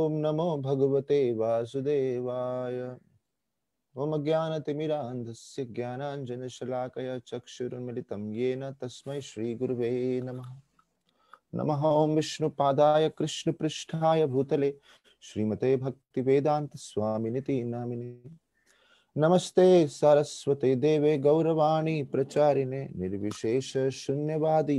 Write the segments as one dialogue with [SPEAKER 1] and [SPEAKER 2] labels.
[SPEAKER 1] ओम नमो भगवते वासुदेवाय मम ज्ञानतिमिरान्धस्य ज्ञानाञ्जनशलाकय चक्षुरुन्मिलितं येन तस्मै श्रीगुरुवे नमः नमः ॐ विष्णुपादाय कृष्णपृष्ठाय भूतले श्रीमते भक्तिवेदान्तस्वामिनिति नामिने नमस्ते सरस्वते देवे गौरवाणी प्रचारिणे निर्विशेष शून्यवादी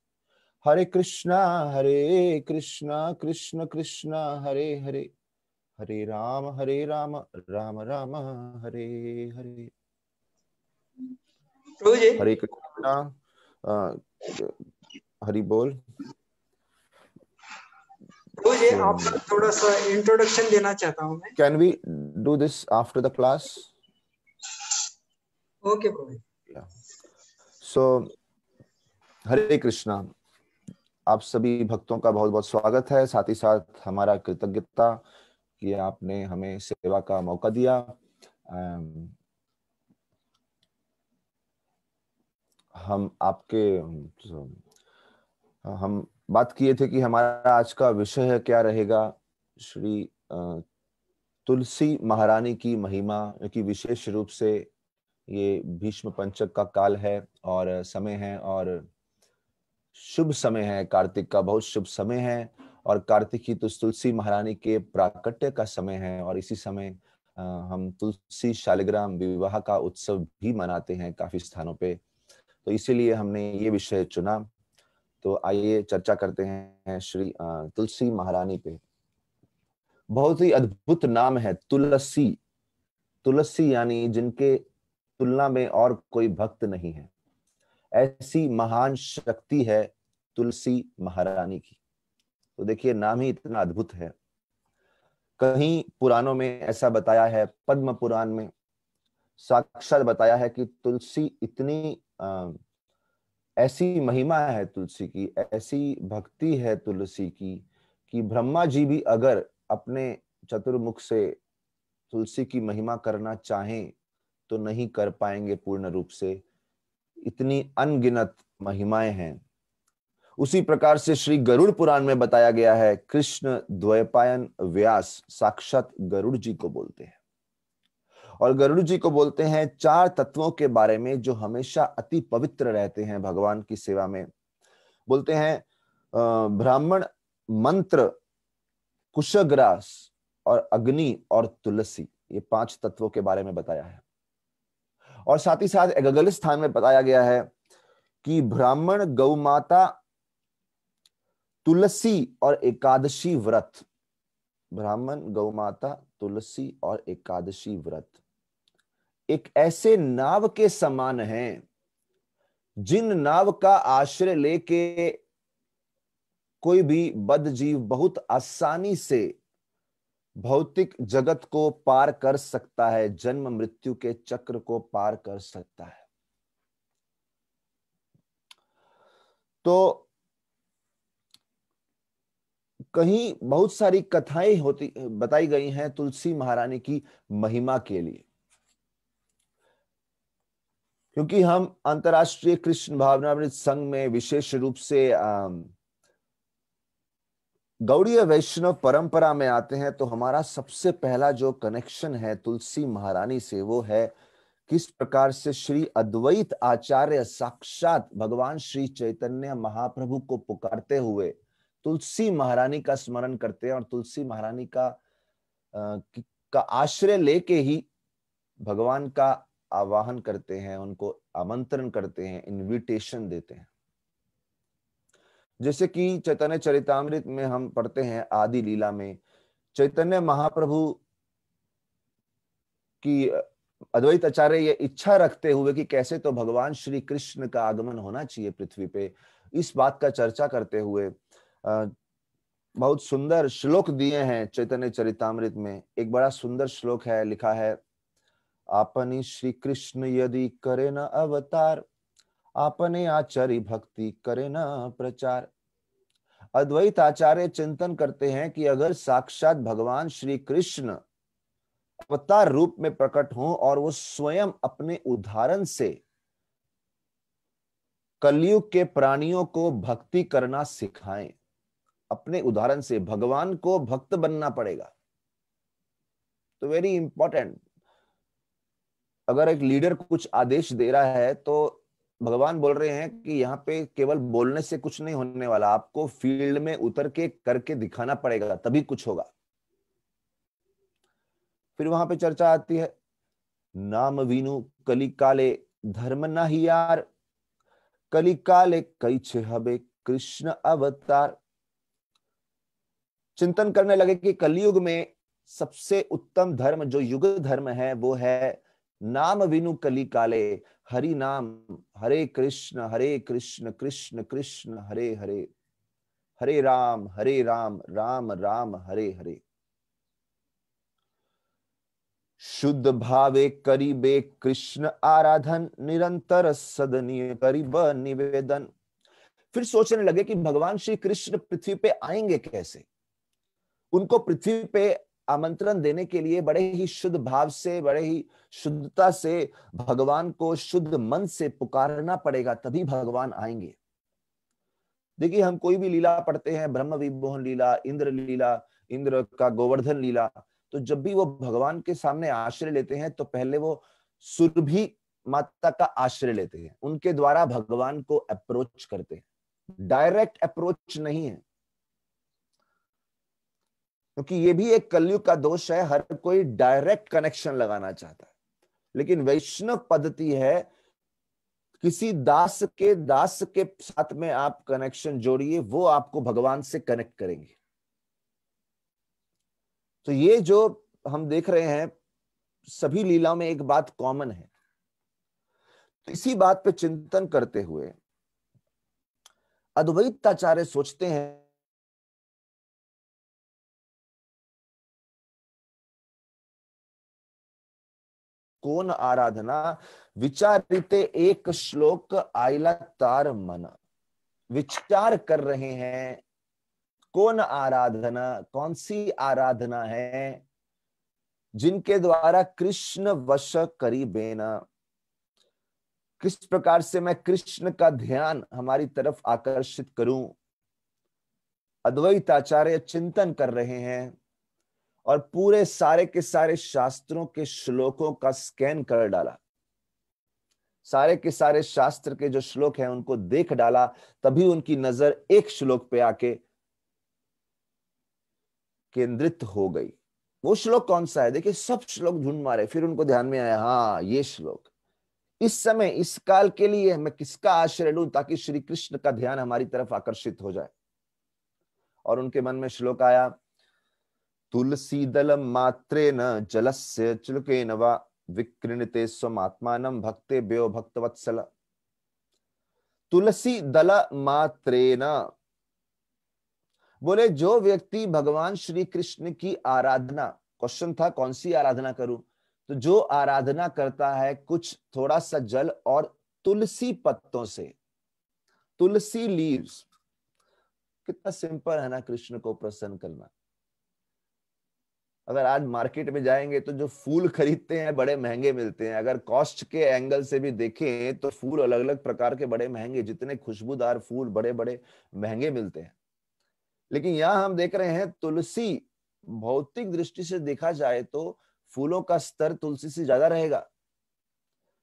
[SPEAKER 1] हरे कृष्णा हरे कृष्णा कृष्ण कृष्णा हरे हरे हरे राम हरे राम राम राम हरे हरे हरे कृष्णा हरि बोल तो- आपका
[SPEAKER 2] थोड़ा सा इंट्रोडक्शन देना चाहता हूँ मैं
[SPEAKER 1] can we do this after the class okay so Hare Krishna आप सभी भक्तों का बहुत बहुत स्वागत है साथ ही साथ हमारा कृतज्ञता कि आपने हमें सेवा का मौका दिया हम आपके हम बात किए थे कि हमारा आज का विषय क्या रहेगा श्री तुलसी महारानी की महिमा क्योंकि विशेष रूप से ये भीष्म पंचक का काल है और समय है और शुभ समय है कार्तिक का बहुत शुभ समय है और कार्तिक ही तो तुलसी महारानी के प्राकट्य का समय है और इसी समय हम तुलसी शालिग्राम विवाह का उत्सव भी मनाते हैं काफी स्थानों पे तो इसीलिए हमने ये विषय चुना तो आइए चर्चा करते हैं श्री तुलसी महारानी पे बहुत ही अद्भुत नाम है तुलसी तुलसी यानी जिनके तुलना में और कोई भक्त नहीं है ऐसी महान शक्ति है तुलसी महारानी की तो देखिए नाम ही इतना अद्भुत है कहीं पुराणों में ऐसा बताया है पद्म पुराण में साक्षात बताया है कि तुलसी इतनी आ, ऐसी महिमा है तुलसी की ऐसी भक्ति है तुलसी की कि ब्रह्मा जी भी अगर अपने चतुर्मुख से तुलसी की महिमा करना चाहें तो नहीं कर पाएंगे पूर्ण रूप से इतनी अनगिनत महिमाएं हैं उसी प्रकार से श्री गरुड़ पुराण में बताया गया है कृष्ण द्वैपायन व्यास साक्षात गरुड़ जी को बोलते हैं और गरुड़ जी को बोलते हैं चार तत्वों के बारे में जो हमेशा अति पवित्र रहते हैं भगवान की सेवा में बोलते हैं ब्राह्मण मंत्र कुशग्रास और अग्नि और तुलसी ये पांच तत्वों के बारे में बताया है और साथ ही साथ गगल स्थान में बताया गया है कि ब्राह्मण गौ माता तुलसी और एकादशी व्रत ब्राह्मण गौ माता तुलसी और एकादशी व्रत एक ऐसे नाव के समान है जिन नाव का आश्रय लेके कोई भी बद जीव बहुत आसानी से भौतिक जगत को पार कर सकता है जन्म मृत्यु के चक्र को पार कर सकता है तो कहीं बहुत सारी कथाएं होती बताई गई हैं तुलसी महारानी की महिमा के लिए क्योंकि हम अंतर्राष्ट्रीय कृष्ण भावनामृत संघ में विशेष रूप से गौड़ी वैष्णव परंपरा में आते हैं तो हमारा सबसे पहला जो कनेक्शन है तुलसी महारानी से वो है किस प्रकार से श्री अद्वैत आचार्य साक्षात भगवान श्री चैतन्य महाप्रभु को पुकारते हुए तुलसी महारानी का स्मरण करते हैं और तुलसी महारानी का आ, का आश्रय लेके ही भगवान का आवाहन करते हैं उनको आमंत्रण करते हैं इनविटेशन देते हैं जैसे कि चैतन्य चरितमृत में हम पढ़ते हैं आदि लीला में चैतन्य महाप्रभु की अद्वैत आचार्य ये इच्छा रखते हुए कि कैसे तो भगवान श्री कृष्ण का आगमन होना चाहिए पृथ्वी पे इस बात का चर्चा करते हुए बहुत सुंदर श्लोक दिए हैं चैतन्य चरितमृत में एक बड़ा सुंदर श्लोक है लिखा है आपनी श्री कृष्ण यदि करे न अवतार आपने आचार्य भक्ति करे ना प्रचार अद्वैत आचार्य चिंतन करते हैं कि अगर साक्षात भगवान श्री कृष्ण अवतार रूप में प्रकट हो और वो स्वयं अपने उदाहरण से कलयुग के प्राणियों को भक्ति करना सिखाएं अपने उदाहरण से भगवान को भक्त बनना पड़ेगा तो वेरी इंपॉर्टेंट अगर एक लीडर कुछ आदेश दे रहा है तो भगवान बोल रहे हैं कि यहाँ पे केवल बोलने से कुछ नहीं होने वाला आपको फील्ड में उतर के करके दिखाना पड़ेगा तभी कुछ होगा फिर वहां पे चर्चा आती है नाम वीनु कली काले धर्म ही यार कली काले कई छबे कृष्ण अवतार चिंतन करने लगे कि कलयुग में सबसे उत्तम धर्म जो युग धर्म है वो है नाम विनु कली काले हरि नाम हरे कृष्ण हरे कृष्ण कृष्ण कृष्ण हरे हरे हरे राम हरे राम राम राम हरे हरे शुद्ध भावे करीबे कृष्ण आराधन निरंतर सदनीय करीब निवेदन फिर सोचने लगे कि भगवान श्री कृष्ण पृथ्वी पे आएंगे कैसे उनको पृथ्वी पे आमंत्रण देने के लिए बड़े ही शुद्ध भाव से बड़े ही शुद्धता से भगवान को शुद्ध मन से पुकारना पड़ेगा तभी भगवान आएंगे देखिए हम कोई भी लीला पढ़ते हैं ब्रह्म विमोहन लीला इंद्र लीला इंद्र का गोवर्धन लीला तो जब भी वो भगवान के सामने आश्रय लेते हैं तो पहले वो सुरभि माता का आश्रय लेते हैं उनके द्वारा भगवान को अप्रोच करते हैं डायरेक्ट अप्रोच नहीं है क्योंकि ये भी एक कलयुग का दोष है हर कोई डायरेक्ट कनेक्शन लगाना चाहता है लेकिन वैष्णव पद्धति है किसी दास के दास के साथ में आप कनेक्शन जोड़िए वो आपको भगवान से कनेक्ट करेंगे तो ये जो हम देख रहे हैं सभी लीलाओं में एक बात कॉमन है तो इसी बात पे चिंतन करते हुए अद्वैताचार्य सोचते हैं कौन आराधना विचारित एक श्लोक आयला तार मन विचार कर रहे हैं कौन आराधना कौन सी आराधना है जिनके द्वारा कृष्ण वश करी बेना किस प्रकार से मैं कृष्ण का ध्यान हमारी तरफ आकर्षित करूं अद्वैताचार्य चिंतन कर रहे हैं और पूरे सारे के सारे शास्त्रों के श्लोकों का स्कैन कर डाला सारे के सारे शास्त्र के जो श्लोक हैं उनको देख डाला तभी उनकी नजर एक श्लोक पे आके केंद्रित हो गई वो श्लोक कौन सा है देखिए सब श्लोक ढूंढ मारे फिर उनको ध्यान में आया हाँ ये श्लोक इस समय इस काल के लिए मैं किसका आश्रय लू ताकि श्री कृष्ण का ध्यान हमारी तरफ आकर्षित हो जाए और उनके मन में श्लोक आया मात्रे न जलस्य चुलके नवा विक्रीणते स्वत्मान भक्ते व्यो भक्तवत्सल तुलसी दल न बोले जो व्यक्ति भगवान श्री कृष्ण की आराधना क्वेश्चन था कौन सी आराधना करूं तो जो आराधना करता है कुछ थोड़ा सा जल और तुलसी पत्तों से तुलसी लीव्स कितना सिंपल है ना कृष्ण को प्रसन्न करना अगर आज मार्केट में जाएंगे तो जो फूल खरीदते हैं बड़े महंगे मिलते हैं अगर कॉस्ट के एंगल से भी देखें तो फूल अलग अलग प्रकार के बड़े महंगे जितने खुशबूदार फूल बड़े बड़े महंगे मिलते हैं लेकिन यहाँ हम देख रहे हैं तुलसी भौतिक दृष्टि से देखा जाए तो फूलों का स्तर तुलसी से ज्यादा रहेगा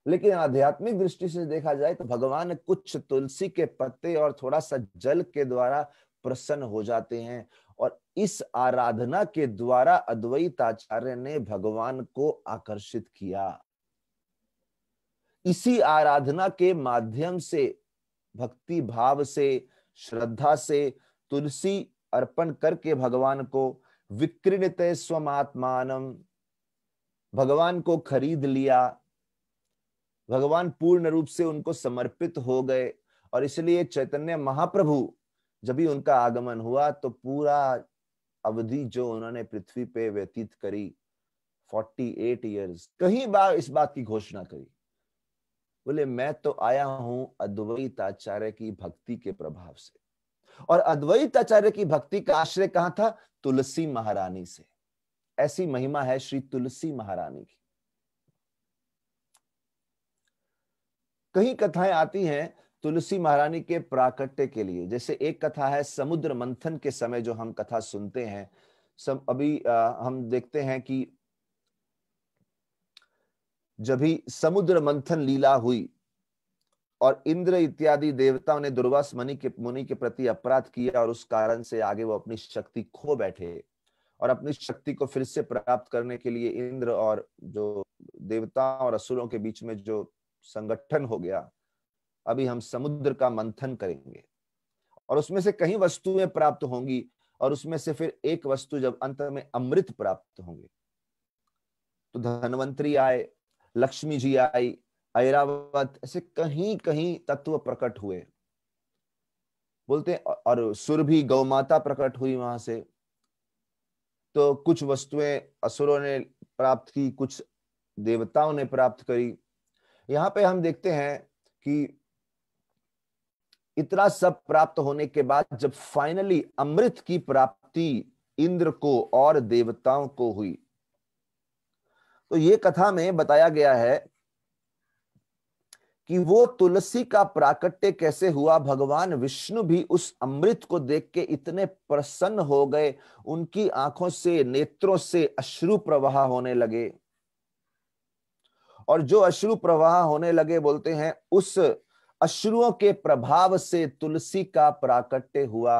[SPEAKER 1] लेकिन आध्यात्मिक दृष्टि से देखा जाए तो भगवान कुछ तुलसी के पत्ते और थोड़ा सा जल के द्वारा प्रसन्न हो जाते हैं और इस आराधना के द्वारा अद्वैत आचार्य ने भगवान को आकर्षित किया इसी आराधना के माध्यम से भक्ति भाव से श्रद्धा से तुलसी अर्पण करके भगवान को विक्रीडित स्वमात्मान भगवान को खरीद लिया भगवान पूर्ण रूप से उनको समर्पित हो गए और इसलिए चैतन्य महाप्रभु जब भी उनका आगमन हुआ तो पूरा अवधि जो उन्होंने पृथ्वी पे व्यतीत करी 48 ईयर्स कहीं बार इस बात की घोषणा करी बोले मैं तो आया हूं अद्वैत आचार्य की भक्ति के प्रभाव से और अद्वैत आचार्य की भक्ति का आश्रय कहा था तुलसी महारानी से ऐसी महिमा है श्री तुलसी महारानी की कहीं कथाएं आती हैं तुलसी महारानी के प्राकट्य के लिए जैसे एक कथा है समुद्र मंथन के समय जो हम कथा सुनते हैं सब अभी आ, हम देखते हैं कि जब ही समुद्र मंथन लीला हुई और इंद्र इत्यादि देवताओं ने दुर्वास मणि के मुनि के प्रति अपराध किया और उस कारण से आगे वो अपनी शक्ति खो बैठे और अपनी शक्ति को फिर से प्राप्त करने के लिए इंद्र और जो देवताओं और असुरों के बीच में जो संगठन हो गया अभी हम समुद्र का मंथन करेंगे और उसमें से कहीं वस्तुएं प्राप्त होंगी और उसमें से फिर एक वस्तु जब अंत में अमृत प्राप्त होंगे तो धनवंतरी आए लक्ष्मी जी आई ऐरावत ऐसे कहीं कहीं तत्व प्रकट हुए बोलते और सुर भी गौ माता प्रकट हुई वहां से तो कुछ वस्तुएं असुरों ने प्राप्त की कुछ देवताओं ने प्राप्त करी यहाँ पे हम देखते हैं कि इतना सब प्राप्त होने के बाद जब फाइनली अमृत की प्राप्ति इंद्र को और देवताओं को हुई तो ये कथा में बताया गया है कि वो तुलसी का प्राकट्य कैसे हुआ भगवान विष्णु भी उस अमृत को देख के इतने प्रसन्न हो गए उनकी आंखों से नेत्रों से अश्रु प्रवाह होने लगे और जो अश्रु प्रवाह होने लगे बोलते हैं उस अश्रुओं के प्रभाव से तुलसी का प्राकट्य हुआ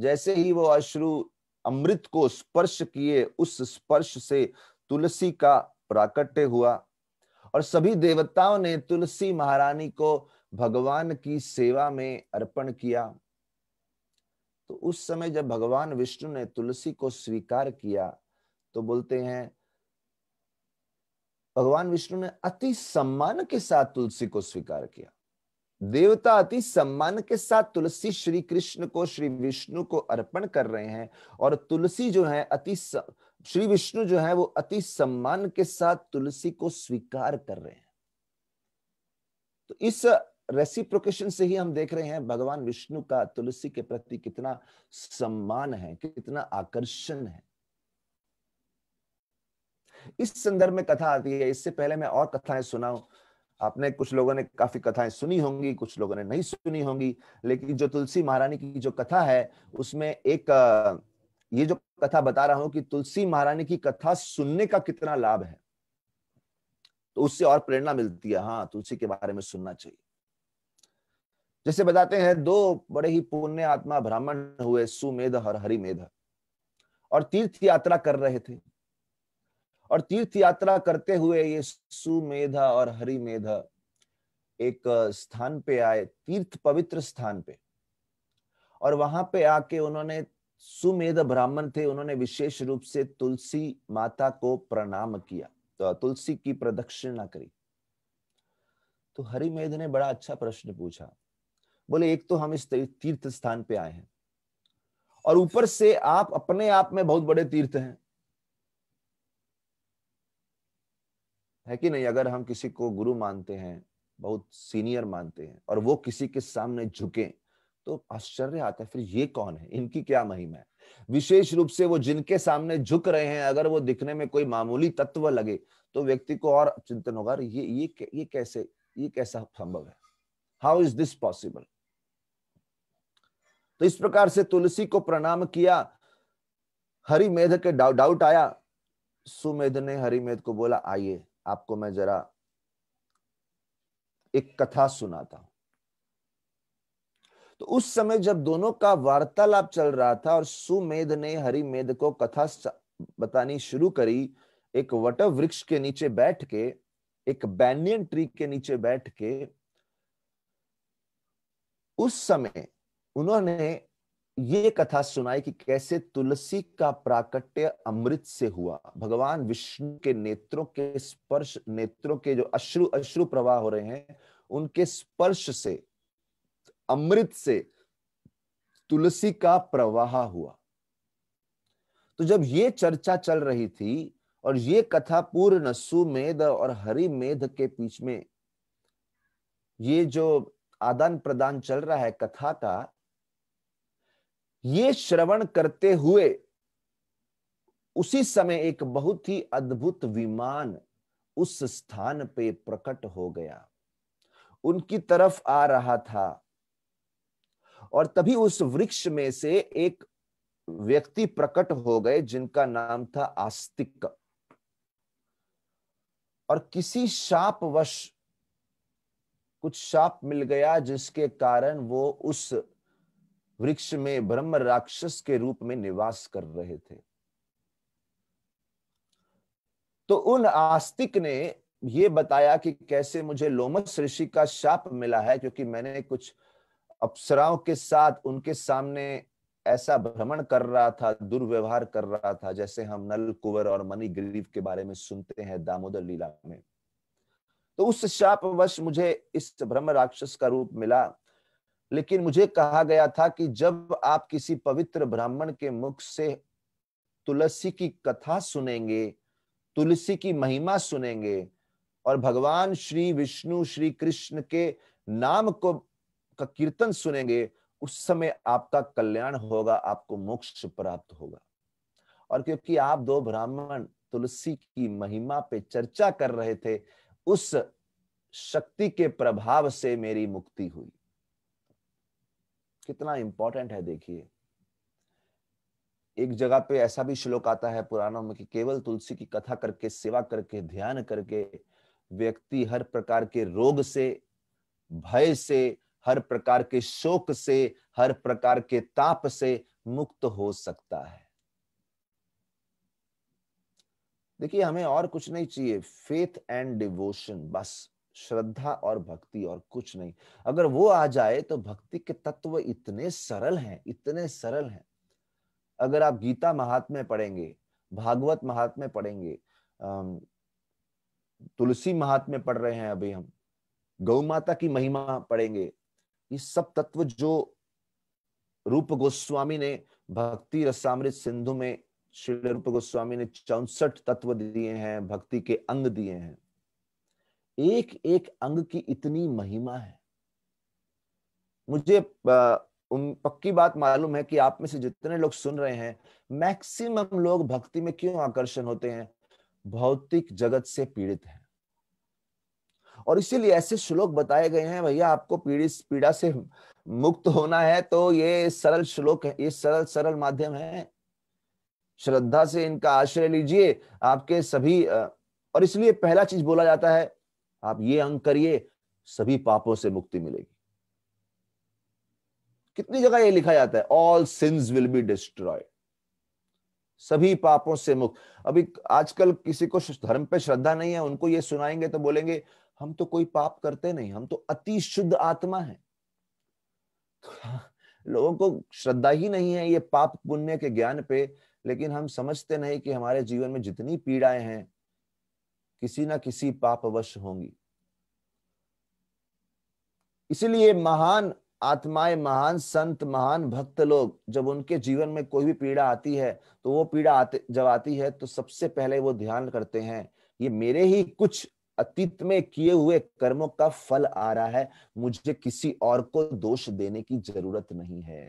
[SPEAKER 1] जैसे ही वो अश्रु अमृत को स्पर्श किए उस स्पर्श से तुलसी का प्राकट्य हुआ और सभी देवताओं ने तुलसी महारानी को भगवान की सेवा में अर्पण किया तो उस समय जब भगवान विष्णु ने तुलसी को स्वीकार किया तो बोलते हैं भगवान विष्णु ने अति सम्मान के साथ तुलसी को स्वीकार किया देवता अति सम्मान के साथ तुलसी श्री कृष्ण को श्री विष्णु को अर्पण कर रहे हैं और तुलसी जो है अति स... श्री विष्णु जो है वो अति सम्मान के साथ तुलसी को स्वीकार कर रहे हैं तो इस रेसिप्रोकेशन से ही हम देख रहे हैं भगवान विष्णु का तुलसी के प्रति कितना सम्मान है कितना आकर्षण है इस संदर्भ में कथा आती है इससे पहले मैं और कथाएं सुनाऊं आपने कुछ लोगों ने काफी कथाएं सुनी होंगी कुछ लोगों ने नहीं सुनी होंगी लेकिन जो तुलसी महारानी की जो कथा है उसमें एक ये जो कथा बता रहा हूं कि तुलसी महारानी की कथा सुनने का कितना लाभ है तो उससे और प्रेरणा मिलती है हाँ तुलसी के बारे में सुनना चाहिए जैसे बताते हैं दो बड़े ही पुण्य आत्मा ब्राह्मण हुए सुमेध और हरिमेध और तीर्थ यात्रा कर रहे थे और तीर्थ यात्रा करते हुए ये सुमेधा और हरिमेध मेधा एक स्थान पे आए तीर्थ पवित्र स्थान पे और वहां पे आके उन्होंने सुमेध ब्राह्मण थे उन्होंने विशेष रूप से तुलसी माता को प्रणाम किया तो तुलसी की प्रदक्षिणा करी तो हरिमेध ने बड़ा अच्छा प्रश्न पूछा बोले एक तो हम इस तीर्थ स्थान पे आए हैं और ऊपर से आप अपने आप में बहुत बड़े तीर्थ हैं है कि नहीं अगर हम किसी को गुरु मानते हैं बहुत सीनियर मानते हैं और वो किसी के सामने झुके तो आश्चर्य आता है फिर ये कौन है इनकी क्या महिमा है विशेष रूप से वो जिनके सामने झुक रहे हैं अगर वो दिखने में कोई मामूली तत्व लगे तो व्यक्ति को और चिंतन होगा ये ये ये कैसे ये कैसा संभव है हाउ इज दिस पॉसिबल तो इस प्रकार से तुलसी को प्रणाम किया हरिमेध के डाउट आया सुमेध ने हरिमेध को बोला आइए आपको मैं जरा एक कथा सुनाता हूं तो उस समय जब दोनों का वार्तालाप चल रहा था और सुमेध ने हरिमेद को कथा बतानी शुरू करी एक वट वृक्ष के नीचे बैठ के एक बैनियन ट्री के नीचे बैठ के उस समय उन्होंने ये कथा सुनाई कि कैसे तुलसी का प्राकट्य अमृत से हुआ भगवान विष्णु के नेत्रों के स्पर्श नेत्रों के जो अश्रु अश्रु प्रवाह हो रहे हैं उनके स्पर्श से अमृत से तुलसी का प्रवाह हुआ तो जब ये चर्चा चल रही थी और ये कथा पूर्ण मेध और हरि मेध के बीच में ये जो आदान प्रदान चल रहा है कथा का ये श्रवण करते हुए उसी समय एक बहुत ही अद्भुत विमान उस स्थान पे प्रकट हो गया उनकी तरफ आ रहा था और तभी उस वृक्ष में से एक व्यक्ति प्रकट हो गए जिनका नाम था आस्तिक और किसी शापवश कुछ शाप मिल गया जिसके कारण वो उस वृक्ष में ब्रह्म राक्षस के रूप में निवास कर रहे थे तो उन आस्तिक ने यह बताया कि कैसे मुझे लोमस ऋषि का शाप मिला है क्योंकि मैंने कुछ अप्सराओं के साथ उनके सामने ऐसा भ्रमण कर रहा था दुर्व्यवहार कर रहा था जैसे हम नल कुंवर और मनी ग्रीव के बारे में सुनते हैं दामोदर लीला में तो उस शापवश मुझे इस ब्रह्म राक्षस का रूप मिला लेकिन मुझे कहा गया था कि जब आप किसी पवित्र ब्राह्मण के मुख से तुलसी की कथा सुनेंगे तुलसी की महिमा सुनेंगे और भगवान श्री विष्णु श्री कृष्ण के नाम को का कीर्तन सुनेंगे उस समय आपका कल्याण होगा आपको मोक्ष प्राप्त होगा और क्योंकि आप दो ब्राह्मण तुलसी की महिमा पे चर्चा कर रहे थे उस शक्ति के प्रभाव से मेरी मुक्ति हुई कितना इंपॉर्टेंट है देखिए एक जगह पे ऐसा भी श्लोक आता है पुराणों में कि केवल तुलसी की कथा करके सेवा करके ध्यान करके व्यक्ति हर प्रकार के रोग से भय से हर प्रकार के शोक से हर प्रकार के ताप से मुक्त हो सकता है देखिए हमें और कुछ नहीं चाहिए फेथ एंड डिवोशन बस श्रद्धा और भक्ति और कुछ नहीं अगर वो आ जाए तो भक्ति के तत्व इतने सरल हैं इतने सरल हैं अगर आप गीता महात्म्य पढ़ेंगे भागवत महात्म्य पढ़ेंगे तुलसी महात्म्य पढ़ रहे हैं अभी हम गौ माता की महिमा पढ़ेंगे ये सब तत्व जो रूप गोस्वामी ने भक्ति रसामृत सिंधु में श्री रूप गोस्वामी ने चौसठ तत्व दिए हैं भक्ति के अंग दिए हैं एक एक अंग की इतनी महिमा है मुझे पक्की बात मालूम है कि आप में से जितने लोग सुन रहे हैं मैक्सिमम लोग भक्ति में क्यों आकर्षण होते हैं भौतिक जगत से पीड़ित हैं और इसीलिए ऐसे श्लोक बताए गए हैं भैया आपको पीड़ित पीड़ा से मुक्त होना है तो ये सरल श्लोक है ये सरल सरल माध्यम है श्रद्धा से इनका आश्रय लीजिए आपके सभी और इसलिए पहला चीज बोला जाता है आप ये अंग करिए सभी पापों से मुक्ति मिलेगी कितनी जगह ये लिखा जाता है all sins will be destroy सभी पापों से मुक्त अभी आजकल किसी को धर्म पे श्रद्धा नहीं है उनको ये सुनाएंगे तो बोलेंगे हम तो कोई पाप करते नहीं हम तो अति शुद्ध आत्मा है लोगों को श्रद्धा ही नहीं है ये पाप पुण्य के ज्ञान पे लेकिन हम समझते नहीं कि हमारे जीवन में जितनी पीड़ाएं हैं किसी ना किसी पाप अवश्य होंगी इसलिए महान आत्माएं महान संत महान भक्त लोग जब उनके जीवन में कोई भी पीड़ा आती है तो वो पीड़ा आते जब आती है तो सबसे पहले वो ध्यान करते हैं ये मेरे ही कुछ अतीत में किए हुए कर्मों का फल आ रहा है मुझे किसी और को दोष देने की जरूरत नहीं है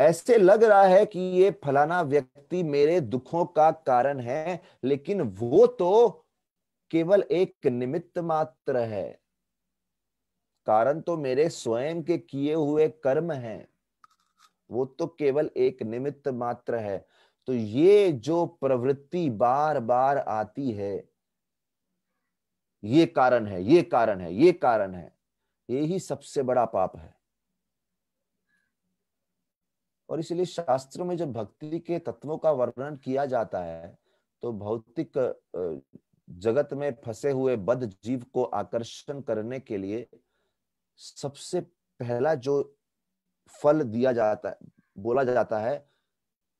[SPEAKER 1] ऐसे लग रहा है कि ये फलाना व्यक्ति मेरे दुखों का कारण है लेकिन वो तो केवल एक निमित्त मात्र है कारण तो मेरे स्वयं के किए हुए कर्म हैं वो तो केवल एक निमित्त मात्र है तो ये जो प्रवृत्ति बार बार आती है ये कारण है ये कारण है ये कारण है यही सबसे बड़ा पाप है और इसलिए शास्त्र में जब भक्ति के तत्वों का वर्णन किया जाता है तो भौतिक जगत में फंसे हुए बद जीव को आकर्षण करने के लिए सबसे पहला जो फल दिया जाता है बोला जाता है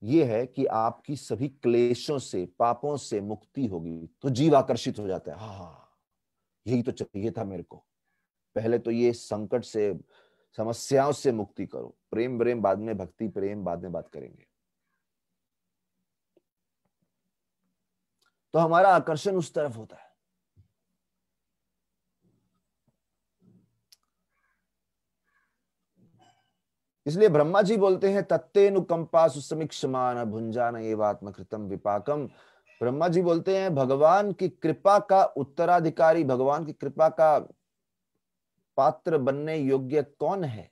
[SPEAKER 1] ये है कि आपकी सभी क्लेशों से पापों से मुक्ति होगी तो जीव आकर्षित हो जाता है हा हाँ, हाँ, यही तो चाहिए था मेरे को पहले तो ये संकट से समस्याओं से मुक्ति करो प्रेम प्रेम बाद में भक्ति प्रेम बाद में बात करेंगे तो हमारा आकर्षण उस तरफ होता है इसलिए ब्रह्मा जी बोलते हैं तत्तेनुकंपा सुसमीक्षमान भुंजान एवात्मकृतम विपाकम ब्रह्मा जी बोलते हैं भगवान की कृपा का उत्तराधिकारी भगवान की कृपा का पात्र बनने योग्य कौन है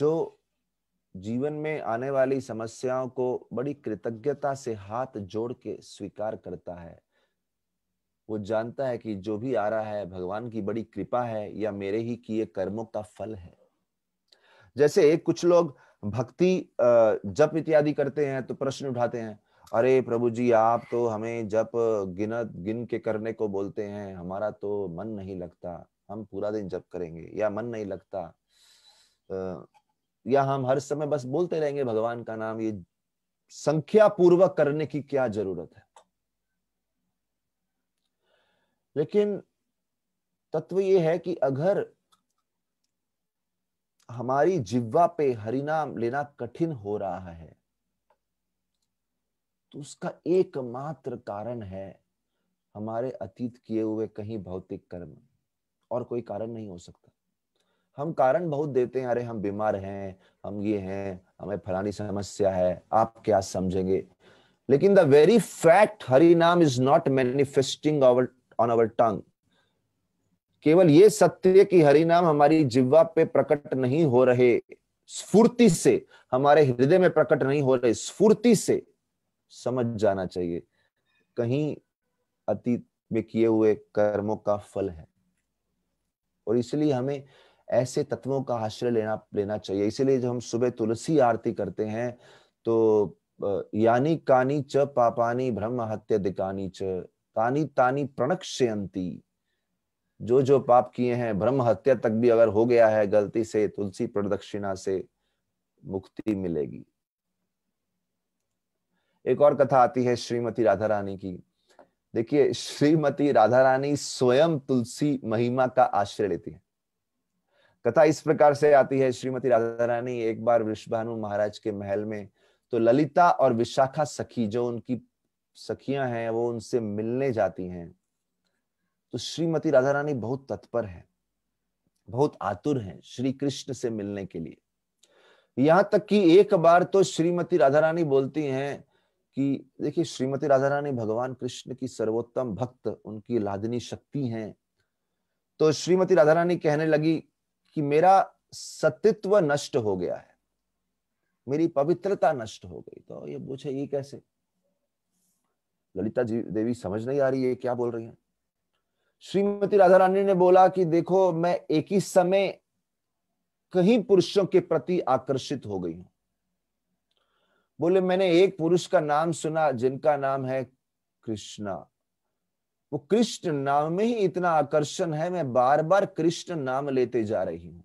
[SPEAKER 1] जो जीवन में आने वाली समस्याओं को बड़ी कृतज्ञता से हाथ जोड़ के स्वीकार करता है वो जानता है कि जो भी आ रहा है भगवान की बड़ी कृपा है या मेरे ही किए कर्मों का फल है जैसे कुछ लोग भक्ति जप इत्यादि करते हैं तो प्रश्न उठाते हैं अरे प्रभु जी आप तो हमें जप गिन गिन के करने को बोलते हैं हमारा तो मन नहीं लगता हम पूरा दिन जप करेंगे या मन नहीं लगता या हम हर समय बस बोलते रहेंगे भगवान का नाम ये संख्या पूर्वक करने की क्या जरूरत है लेकिन तत्व ये है कि अगर हमारी जिव्वा पे हरिनाम लेना कठिन हो रहा है तो उसका एकमात्र कारण है हमारे अतीत किए हुए कहीं भौतिक कर्म और कोई कारण नहीं हो सकता हम कारण बहुत देते हैं अरे हम बीमार हैं हम ये हैं हमें फलानी समस्या है आप क्या समझेंगे लेकिन the very fact Hari naam is not manifesting on our tongue केवल ये सत्य कि हरि नाम हमारी जिवा पे प्रकट नहीं हो रहे स्फूर्ति से हमारे हृदय में प्रकट नहीं हो रहे स्फूर्ति से समझ जाना चाहिए कहीं अतीत में किए हुए कर्मों का फल है और इसलिए हमें ऐसे तत्वों का आश्रय लेना लेना चाहिए इसीलिए जब हम सुबह तुलसी आरती करते हैं तो यानी कानी च पापानी ब्रह्म हत्या दिकानी च तानी तानी प्रणक्षयंती जो जो पाप किए हैं ब्रह्म हत्या तक भी अगर हो गया है गलती से तुलसी प्रदक्षिणा से मुक्ति मिलेगी एक और कथा आती है श्रीमती राधा रानी की देखिए श्रीमती राधा रानी स्वयं तुलसी महिमा का आश्रय लेती है कथा इस प्रकार से आती है श्रीमती राधा रानी एक बार विश्वभानु महाराज के महल में तो ललिता और विशाखा सखी जो उनकी सखियां हैं वो उनसे मिलने जाती हैं तो श्रीमती राधा रानी बहुत तत्पर है बहुत आतुर हैं श्री कृष्ण से मिलने के लिए यहां तक कि एक बार तो श्रीमती राधा रानी बोलती हैं कि देखिए श्रीमती राधा रानी भगवान कृष्ण की सर्वोत्तम भक्त उनकी लादनी शक्ति हैं तो श्रीमती राधा रानी कहने लगी कि मेरा सतित्व नष्ट हो गया है मेरी पवित्रता नष्ट हो गई तो ये पूछे ये कैसे ललिता जी देवी समझ नहीं आ रही है क्या बोल रही है श्रीमती राधा रानी ने बोला कि देखो मैं एक ही समय कहीं पुरुषों के प्रति आकर्षित हो गई हूं बोले मैंने एक पुरुष का नाम सुना जिनका नाम है कृष्णा वो कृष्ण नाम में ही इतना आकर्षण है मैं बार बार कृष्ण नाम लेते जा रही हूं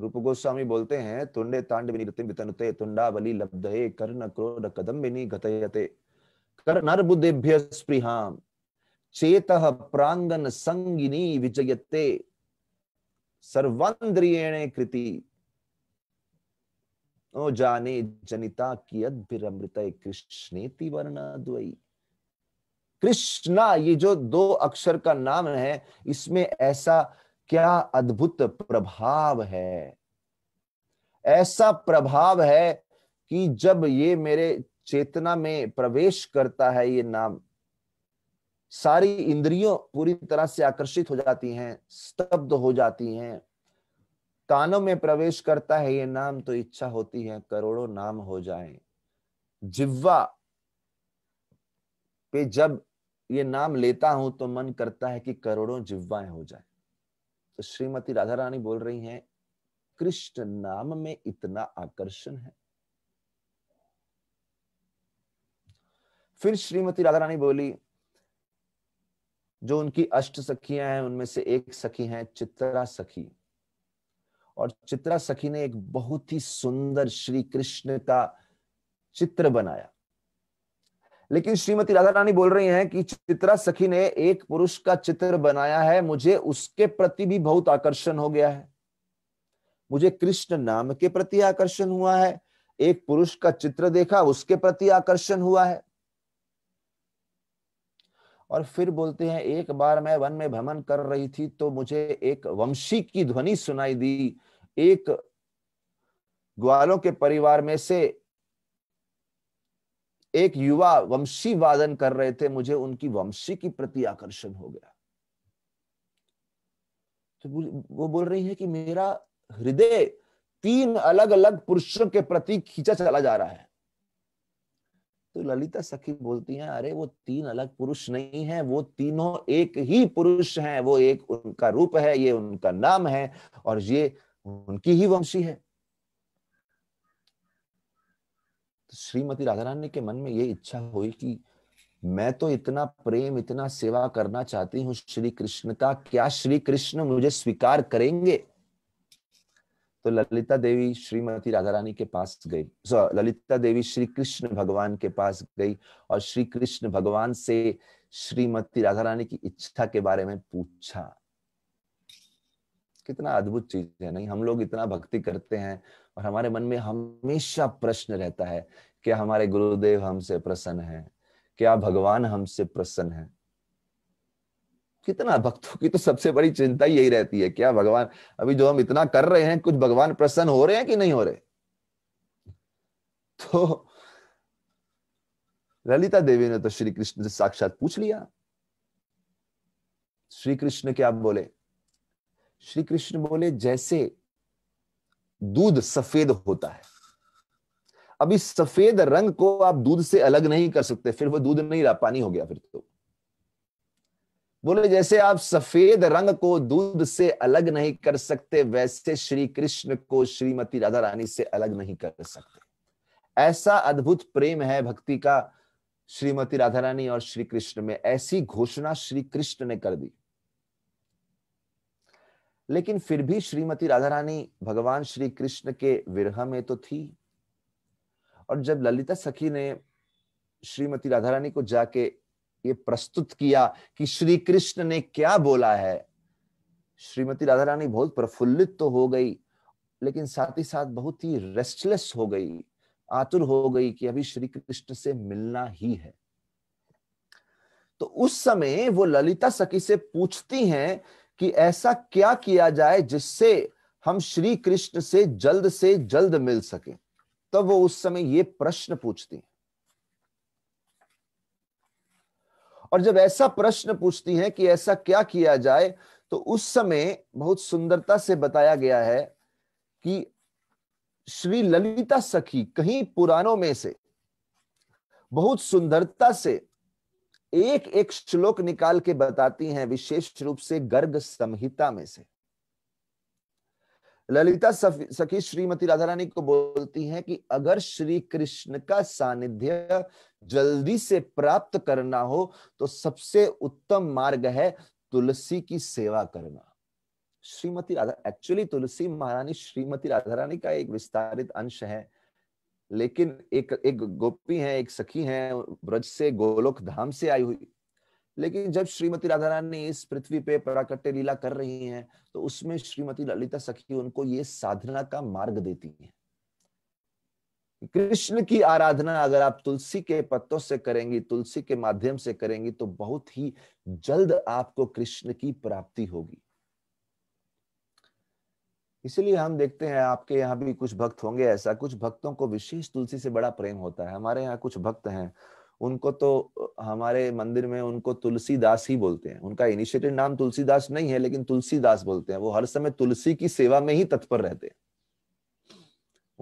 [SPEAKER 1] रूप गोस्वामी बोलते हैं तुंडे तांडविनी तुंडा बलि लब्धे कर्ण क्रोध कदम गतयते कर्णर बुद्धेभ्य चेत प्रांगन संगिनी विजयते सर्वांद्रियणे कृति ओ जाने जनिता कियदभिमृत कृष्णेति वर्णाद्वयी कृष्णा ये जो दो अक्षर का नाम है इसमें ऐसा क्या अद्भुत प्रभाव है ऐसा प्रभाव है कि जब ये मेरे चेतना में प्रवेश करता है ये नाम सारी इंद्रियों पूरी तरह से आकर्षित हो जाती हैं स्तब्ध हो जाती हैं कानों में प्रवेश करता है ये नाम तो इच्छा होती है करोड़ों नाम हो जाए जिव्वा पे जब ये नाम लेता हूं तो मन करता है कि करोड़ों जिव्वाएं हो जाए तो श्रीमती राधा रानी बोल रही हैं कृष्ण नाम में इतना आकर्षण है फिर श्रीमती राधा रानी बोली जो उनकी अष्ट सखियां हैं उनमें से एक सखी है चित्रा सखी और चित्रा सखी ने एक बहुत ही सुंदर श्री कृष्ण का चित्र बनाया लेकिन श्रीमती राधा रानी बोल रही हैं कि चित्रा सखी ने एक पुरुष का चित्र बनाया है मुझे उसके प्रति भी बहुत आकर्षण हो गया है मुझे कृष्ण नाम के प्रति आकर्षण हुआ है एक पुरुष का चित्र देखा उसके प्रति आकर्षण हुआ है और फिर बोलते हैं एक बार मैं वन में भ्रमण कर रही थी तो मुझे एक वंशी की ध्वनि सुनाई दी एक ग्वालों के परिवार में से एक युवा वंशी वादन कर रहे थे मुझे उनकी वंशी की प्रति आकर्षण हो गया तो वो बोल रही है कि मेरा हृदय तीन अलग अलग पुरुषों के प्रति खींचा चला जा रहा है तो ललिता सखी बोलती हैं अरे वो तीन अलग पुरुष नहीं है वो तीनों एक ही पुरुष हैं वो एक उनका रूप है ये उनका नाम है और ये उनकी ही वंशी है तो श्रीमती रानी के मन में ये इच्छा हुई कि मैं तो इतना प्रेम इतना सेवा करना चाहती हूँ श्री कृष्ण का क्या श्री कृष्ण मुझे स्वीकार करेंगे तो ललिता देवी श्रीमती राधा रानी के पास गई ललिता देवी श्री कृष्ण भगवान के पास गई और श्री कृष्ण भगवान से श्रीमती राधा रानी की इच्छा के बारे में पूछा कितना अद्भुत चीज है नहीं हम लोग इतना भक्ति करते हैं और हमारे मन में हमेशा प्रश्न रहता है क्या हमारे गुरुदेव हमसे प्रसन्न है क्या भगवान हमसे प्रसन्न है कितना भक्तों की तो सबसे बड़ी चिंता यही रहती है क्या भगवान अभी जो हम इतना कर रहे हैं कुछ भगवान प्रसन्न हो रहे हैं कि नहीं हो रहे तो ललिता देवी ने तो श्री कृष्ण से साक्षात पूछ लिया श्री कृष्ण क्या बोले श्री कृष्ण बोले जैसे दूध सफेद होता है अब इस सफेद रंग को आप दूध से अलग नहीं कर सकते फिर वो दूध नहीं रहा पानी हो गया फिर तो बोले जैसे आप सफेद रंग को दूध से अलग नहीं कर सकते वैसे श्री कृष्ण को श्रीमती राधा रानी से अलग नहीं कर सकते ऐसा अद्भुत प्रेम है भक्ति का श्रीमती राधा रानी और श्री कृष्ण में ऐसी घोषणा श्री कृष्ण ने कर दी लेकिन फिर भी श्रीमती राधा रानी भगवान श्री कृष्ण के विरह में तो थी और जब ललिता सखी ने श्रीमती राधा रानी को जाके ये प्रस्तुत किया कि श्री कृष्ण ने क्या बोला है श्रीमती राधा रानी बहुत प्रफुल्लित तो हो गई लेकिन साथ ही साथ बहुत ही रेस्टलेस हो गई आतुर हो गई कि अभी श्री कृष्ण से मिलना ही है तो उस समय वो ललिता सखी से पूछती हैं कि ऐसा क्या किया जाए जिससे हम श्री कृष्ण से जल्द से जल्द मिल सके तब तो वो उस समय ये प्रश्न पूछती है और जब ऐसा प्रश्न पूछती है कि ऐसा क्या किया जाए तो उस समय बहुत सुंदरता से बताया गया है कि श्री ललिता सखी कहीं पुराणों में से बहुत सुंदरता से एक एक श्लोक निकाल के बताती हैं विशेष रूप से गर्ग संहिता में से ललिता सखी श्रीमती राधा रानी को बोलती हैं कि अगर श्री कृष्ण का सानिध्य जल्दी से प्राप्त करना हो तो सबसे उत्तम मार्ग है तुलसी की सेवा करना श्रीमती राधा एक्चुअली तुलसी महारानी श्रीमती राधा रानी का एक विस्तारित अंश है लेकिन एक एक गोपी है एक सखी है ब्रज से गोलोक धाम से आई हुई लेकिन जब श्रीमती राधा रानी इस पृथ्वी पे प्राकट्य लीला कर रही हैं तो उसमें श्रीमती ललिता सखी उनको ये साधना का मार्ग देती है कृष्ण की आराधना अगर आप तुलसी के पत्तों से करेंगी तुलसी के माध्यम से करेंगी तो बहुत ही जल्द आपको कृष्ण की प्राप्ति होगी इसलिए हम देखते हैं आपके यहाँ भी कुछ भक्त होंगे ऐसा कुछ भक्तों को विशेष तुलसी से बड़ा प्रेम होता है हमारे यहाँ कुछ भक्त हैं उनको तो हमारे मंदिर में उनको तुलसीदास ही बोलते हैं उनका इनिशिएटिव नाम तुलसीदास नहीं है लेकिन तुलसीदास बोलते हैं वो हर समय तुलसी की सेवा में ही तत्पर रहते हैं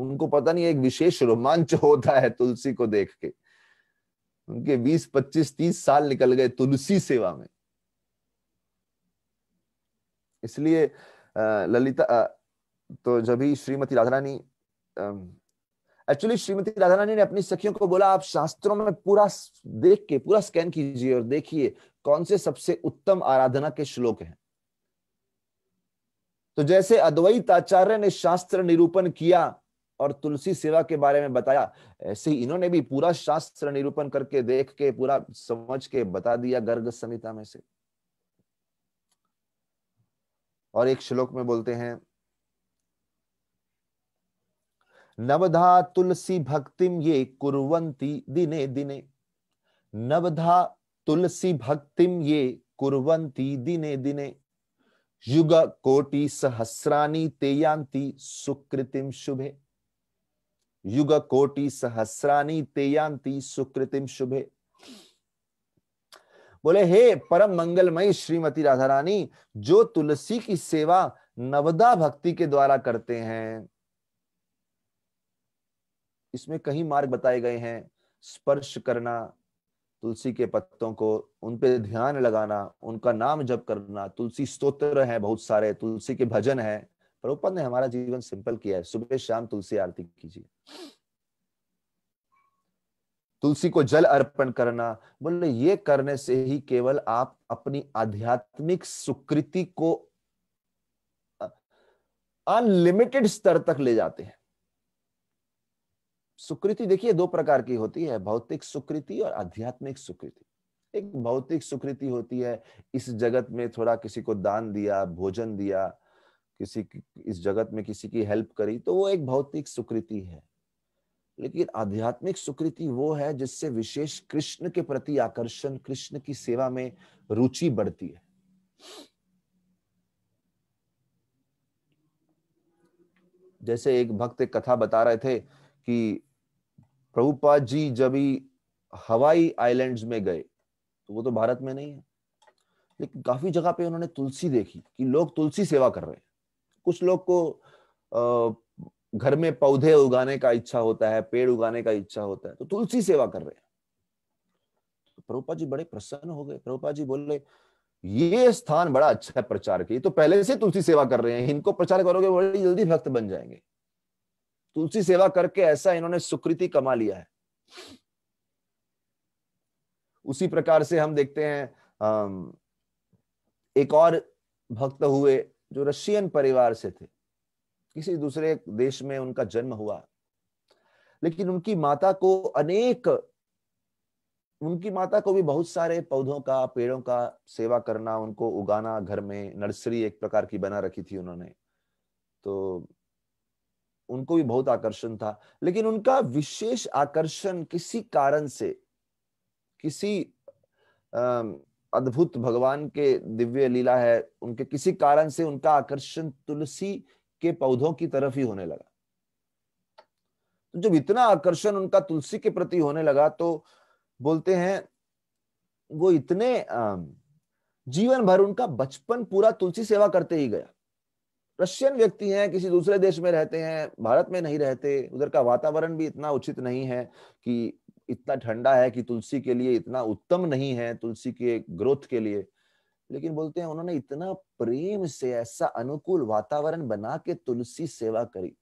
[SPEAKER 1] उनको पता नहीं एक विशेष रोमांच होता है तुलसी को देख के उनके 20, 25, 30 साल निकल गए तुलसी सेवा में इसलिए ललिता तो जब ही श्रीमती राधा रानी एक्चुअली श्रीमती राधा रानी ने अपनी सखियों को बोला आप शास्त्रों में पूरा देख के पूरा स्कैन कीजिए और देखिए कौन से सबसे उत्तम आराधना के श्लोक हैं तो जैसे अद्वैत आचार्य ने शास्त्र निरूपण किया और तुलसी सेवा के बारे में बताया ऐसे ही इन्होंने भी पूरा शास्त्र निरूपण करके देख के पूरा समझ के बता दिया गर्ग संहिता में से और एक श्लोक में बोलते हैं नवधा तुलसी भक्तिम ये कुरवंती दिने दिने नवधा तुलसी भक्तिम ये कुरवंती दिने दिने युग कोटि सहस्राणी तेयांति सुकृतिम शुभे युग कोटि सहस्राणी तेयांति सुकृतिम शुभे बोले हे परम मंगलमयी श्रीमती राधा रानी जो तुलसी की सेवा नवदा भक्ति के द्वारा करते हैं इसमें कई मार्ग बताए गए हैं स्पर्श करना तुलसी के पत्तों को उन पे ध्यान लगाना उनका नाम जप करना तुलसी स्तोत्र है बहुत सारे तुलसी के भजन है प्रभुपद ने हमारा जीवन सिंपल किया है सुबह शाम तुलसी आरती कीजिए तुलसी को जल अर्पण करना बोले ये करने से ही केवल आप अपनी आध्यात्मिक सुकृति को अनलिमिटेड स्तर तक ले जाते हैं सुकृति देखिए दो प्रकार की होती है भौतिक सुकृति और आध्यात्मिक सुकृति एक भौतिक सुकृति होती है इस जगत में थोड़ा किसी को दान दिया भोजन दिया किसी इस जगत में किसी की हेल्प करी तो वो एक भौतिक सुकृति है लेकिन आध्यात्मिक सुकृति वो है जिससे विशेष कृष्ण के प्रति आकर्षण कृष्ण की सेवा में रुचि बढ़ती है जैसे एक भक्त कथा बता रहे थे कि प्रभुपाद जी जब ही हवाई आइलैंड्स में गए तो वो तो भारत में नहीं है लेकिन काफी जगह पे उन्होंने तुलसी देखी कि लोग तुलसी सेवा कर रहे हैं कुछ लोग को घर में पौधे उगाने का इच्छा होता है पेड़ उगाने का इच्छा होता है तो तुलसी सेवा कर रहे हैं तो प्रभुपा जी बड़े प्रसन्न हो गए प्रभुपा जी बोले ये स्थान बड़ा अच्छा है प्रचार के तो पहले से तुलसी सेवा कर रहे हैं इनको प्रचार करोगे बड़ी जल्दी भक्त बन जाएंगे तुलसी सेवा करके ऐसा इन्होंने सुकृति कमा लिया है उसी प्रकार से हम देखते हैं एक और भक्त हुए जो रशियन परिवार से थे किसी दूसरे देश में उनका जन्म हुआ लेकिन उनकी माता को अनेक उनकी माता को भी बहुत सारे पौधों का पेड़ों का सेवा करना उनको उगाना घर में नर्सरी एक प्रकार की बना रखी थी उन्होंने तो उनको भी बहुत आकर्षण था लेकिन उनका विशेष आकर्षण किसी कारण से किसी अद्भुत भगवान के दिव्य लीला है उनके किसी कारण से उनका आकर्षण तुलसी के पौधों की तरफ ही होने लगा तो जब इतना आकर्षण उनका तुलसी के प्रति होने लगा तो बोलते हैं वो इतने जीवन भर उनका बचपन पूरा तुलसी सेवा करते ही गया रशियन व्यक्ति हैं किसी दूसरे देश में रहते हैं भारत में नहीं रहते उधर का वातावरण भी इतना उचित नहीं है कि इतना ठंडा है कि तुलसी के लिए इतना उत्तम नहीं है तुलसी के ग्रोथ के लिए लेकिन बोलते हैं उन्होंने इतना प्रेम से ऐसा अनुकूल वातावरण बना के तुलसी सेवा करी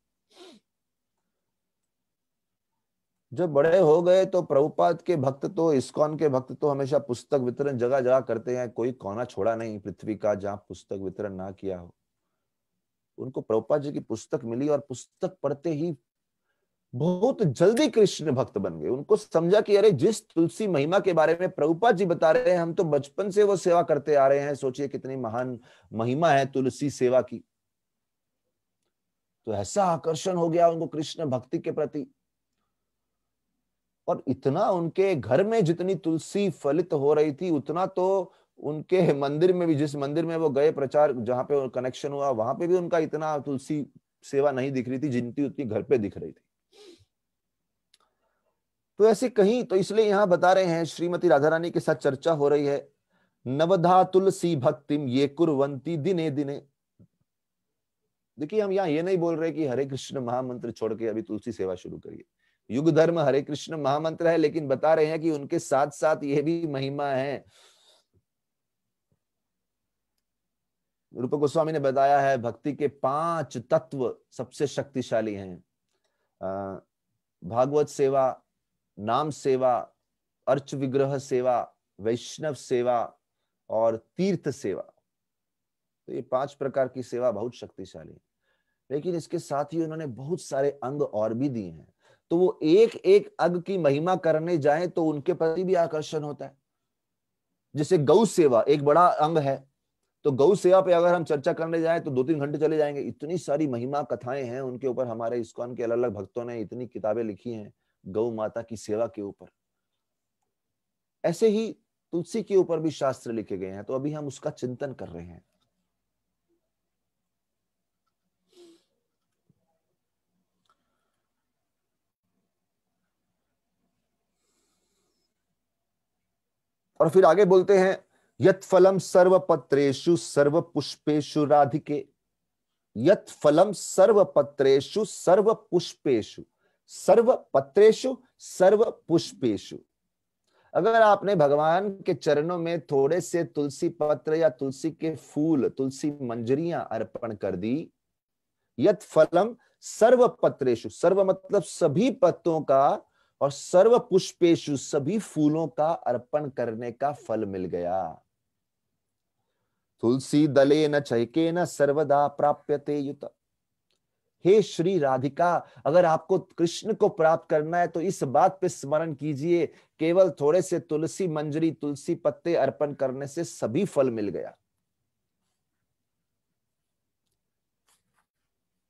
[SPEAKER 1] जब बड़े हो गए तो प्रभुपाद के भक्त तो इस्कॉन के भक्त तो हमेशा पुस्तक वितरण जगह जगह करते हैं कोई कोना छोड़ा नहीं पृथ्वी का जहां पुस्तक वितरण ना किया हो उनको प्रभुपा जी की पुस्तक मिली और पुस्तक पढ़ते ही बहुत जल्दी कृष्ण भक्त बन गए उनको समझा कि अरे जिस तुलसी महिमा के बारे में प्रभुपा जी बता रहे हैं हम तो बचपन से वो सेवा करते आ रहे हैं सोचिए कितनी महान महिमा है तुलसी सेवा की तो ऐसा आकर्षण हो गया उनको कृष्ण भक्ति के प्रति और इतना उनके घर में जितनी तुलसी फलित हो रही थी उतना तो उनके मंदिर में भी जिस मंदिर में वो गए प्रचार जहाँ पे कनेक्शन हुआ वहां पे भी उनका इतना तुलसी सेवा नहीं दिख रही थी जिनकी उतनी घर पे दिख रही थी तो ऐसे कहीं तो इसलिए यहाँ बता रहे हैं श्रीमती राधा रानी के साथ चर्चा हो रही है नवधा तुलसी भक्तिम ये कुरवंती दिने दिने देखिए हम यहाँ ये नहीं बोल रहे कि हरे कृष्ण महामंत्र छोड़ के अभी तुलसी सेवा शुरू करिए युग धर्म हरे कृष्ण महामंत्र है लेकिन बता रहे हैं कि उनके साथ साथ ये भी महिमा है रूप गोस्वामी ने बताया है भक्ति के पांच तत्व सबसे शक्तिशाली हैं भागवत सेवा नाम सेवा अर्च विग्रह सेवा वैष्णव सेवा और तीर्थ सेवा तो ये पांच प्रकार की सेवा बहुत शक्तिशाली है लेकिन इसके साथ ही उन्होंने बहुत सारे अंग और भी दिए हैं तो वो एक एक अंग की महिमा करने जाए तो उनके प्रति भी आकर्षण होता है जैसे गौ सेवा एक बड़ा अंग है तो गौ सेवा पे अगर हम चर्चा करने जाए तो दो तीन घंटे चले जाएंगे इतनी सारी महिमा कथाएं हैं उनके ऊपर हमारे इस्कॉन के अलग अलग भक्तों ने इतनी किताबें लिखी हैं गौ माता की सेवा के ऊपर ऐसे ही तुलसी के ऊपर भी शास्त्र लिखे गए हैं तो अभी हम उसका चिंतन कर रहे हैं और फिर आगे बोलते हैं यत फलम सर्व पुष्पेशु राधिके यत फलम सर्व पत्रेशु सर्व पुष्पेशु अगर आपने भगवान के चरणों में थोड़े से तुलसी पत्र या तुलसी के फूल तुलसी मंजरियां अर्पण कर दी यत फलम सर्व पत्रेशु सर्व मतलब सभी पत्तों का और सर्व पुष्पेशु सभी फूलों का अर्पण करने का फल मिल गया तुलसी दले न चहके न सर्वदा प्राप्यते युत हे श्री राधिका अगर आपको कृष्ण को प्राप्त करना है तो इस बात पे स्मरण कीजिए केवल थोड़े से तुलसी मंजरी तुलसी पत्ते अर्पण करने से सभी फल मिल गया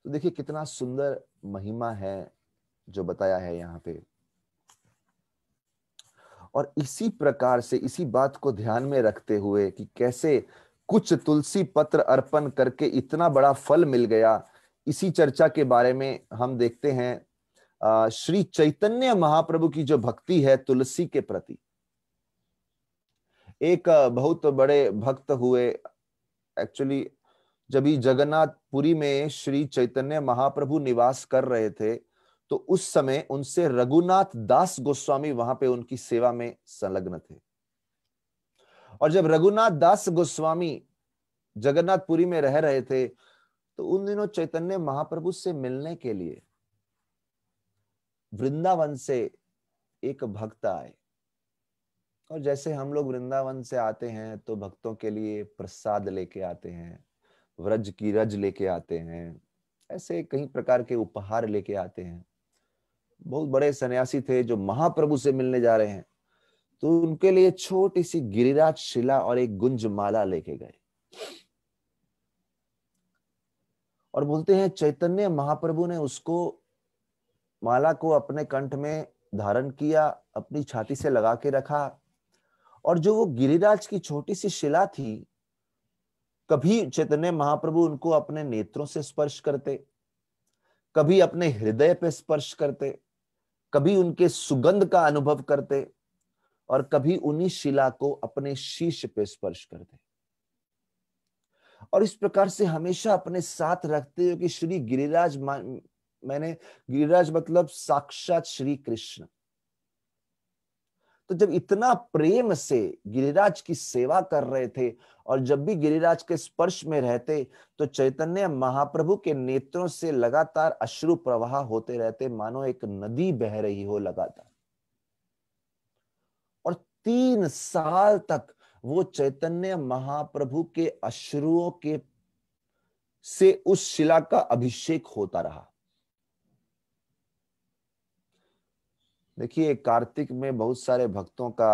[SPEAKER 1] तो देखिए कितना सुंदर महिमा है जो बताया है यहाँ पे और इसी प्रकार से इसी बात को ध्यान में रखते हुए कि कैसे कुछ तुलसी पत्र अर्पण करके इतना बड़ा फल मिल गया इसी चर्चा के बारे में हम देखते हैं श्री चैतन्य महाप्रभु की जो भक्ति है तुलसी के प्रति एक बहुत बड़े भक्त हुए एक्चुअली जब जगन्नाथपुरी में श्री चैतन्य महाप्रभु निवास कर रहे थे तो उस समय उनसे रघुनाथ दास गोस्वामी वहां पे उनकी सेवा में संलग्न थे और जब रघुनाथ दास गोस्वामी जगन्नाथपुरी में रह रहे थे तो उन दिनों चैतन्य महाप्रभु से मिलने के लिए वृंदावन से एक भक्त आए और जैसे हम लोग वृंदावन से आते हैं तो भक्तों के लिए प्रसाद लेके आते हैं व्रज की रज लेके आते हैं ऐसे कई प्रकार के उपहार लेके आते हैं बहुत बड़े सन्यासी थे जो महाप्रभु से मिलने जा रहे हैं तो उनके लिए छोटी सी गिरिराज शिला और एक गुंज माला लेके गए और बोलते हैं चैतन्य महाप्रभु ने उसको माला को अपने कंठ में धारण किया अपनी छाती से लगा के रखा और जो वो गिरिराज की छोटी सी शिला थी कभी चैतन्य महाप्रभु उनको अपने नेत्रों से स्पर्श करते कभी अपने हृदय पे स्पर्श करते कभी उनके सुगंध का अनुभव करते और कभी उन्हीं शिला को अपने शीश पे स्पर्श कर दे और इस प्रकार से हमेशा अपने साथ रखते हो कि श्री गिरिराज मैंने गिरिराज मतलब साक्षात श्री कृष्ण तो जब इतना प्रेम से गिरिराज की सेवा कर रहे थे और जब भी गिरिराज के स्पर्श में रहते तो चैतन्य महाप्रभु के नेत्रों से लगातार अश्रु प्रवाह होते रहते मानो एक नदी बह रही हो लगातार तीन साल तक वो चैतन्य महाप्रभु के अश्रुओं के से उस शिला का अभिषेक होता रहा देखिए कार्तिक में बहुत सारे भक्तों का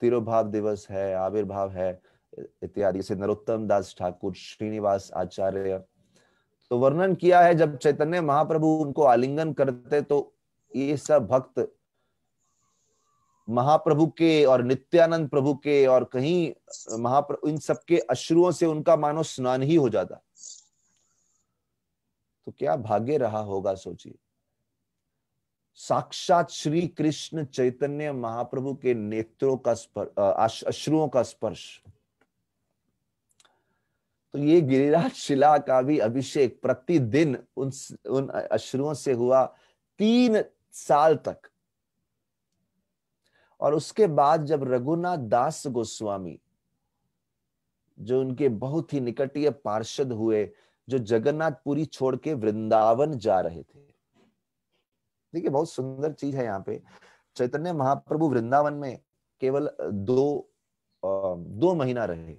[SPEAKER 1] तिरुभाव दिवस है आविर्भाव है इत्यादि से नरोत्तम दास ठाकुर श्रीनिवास आचार्य तो वर्णन किया है जब चैतन्य महाप्रभु उनको आलिंगन करते तो ये सब भक्त महाप्रभु के और नित्यानंद प्रभु के और कहीं महाप्रभु इन सबके अश्रुओं से उनका मानो स्नान ही हो जाता तो क्या भाग्य रहा होगा सोचिए साक्षात श्री कृष्ण चैतन्य महाप्रभु के नेत्रों का स्पर्श अश्रुओं का स्पर्श तो ये गिरिराज शिला का भी अभिषेक प्रतिदिन उन उन अश्रुओं से हुआ तीन साल तक और उसके बाद जब रघुनाथ दास गोस्वामी जो उनके बहुत ही निकटीय पार्षद हुए जो जगन्नाथपुरी छोड़ के वृंदावन जा रहे थे देखिए बहुत सुंदर चीज है यहाँ पे चैतन्य महाप्रभु वृंदावन में केवल दो दो महीना रहे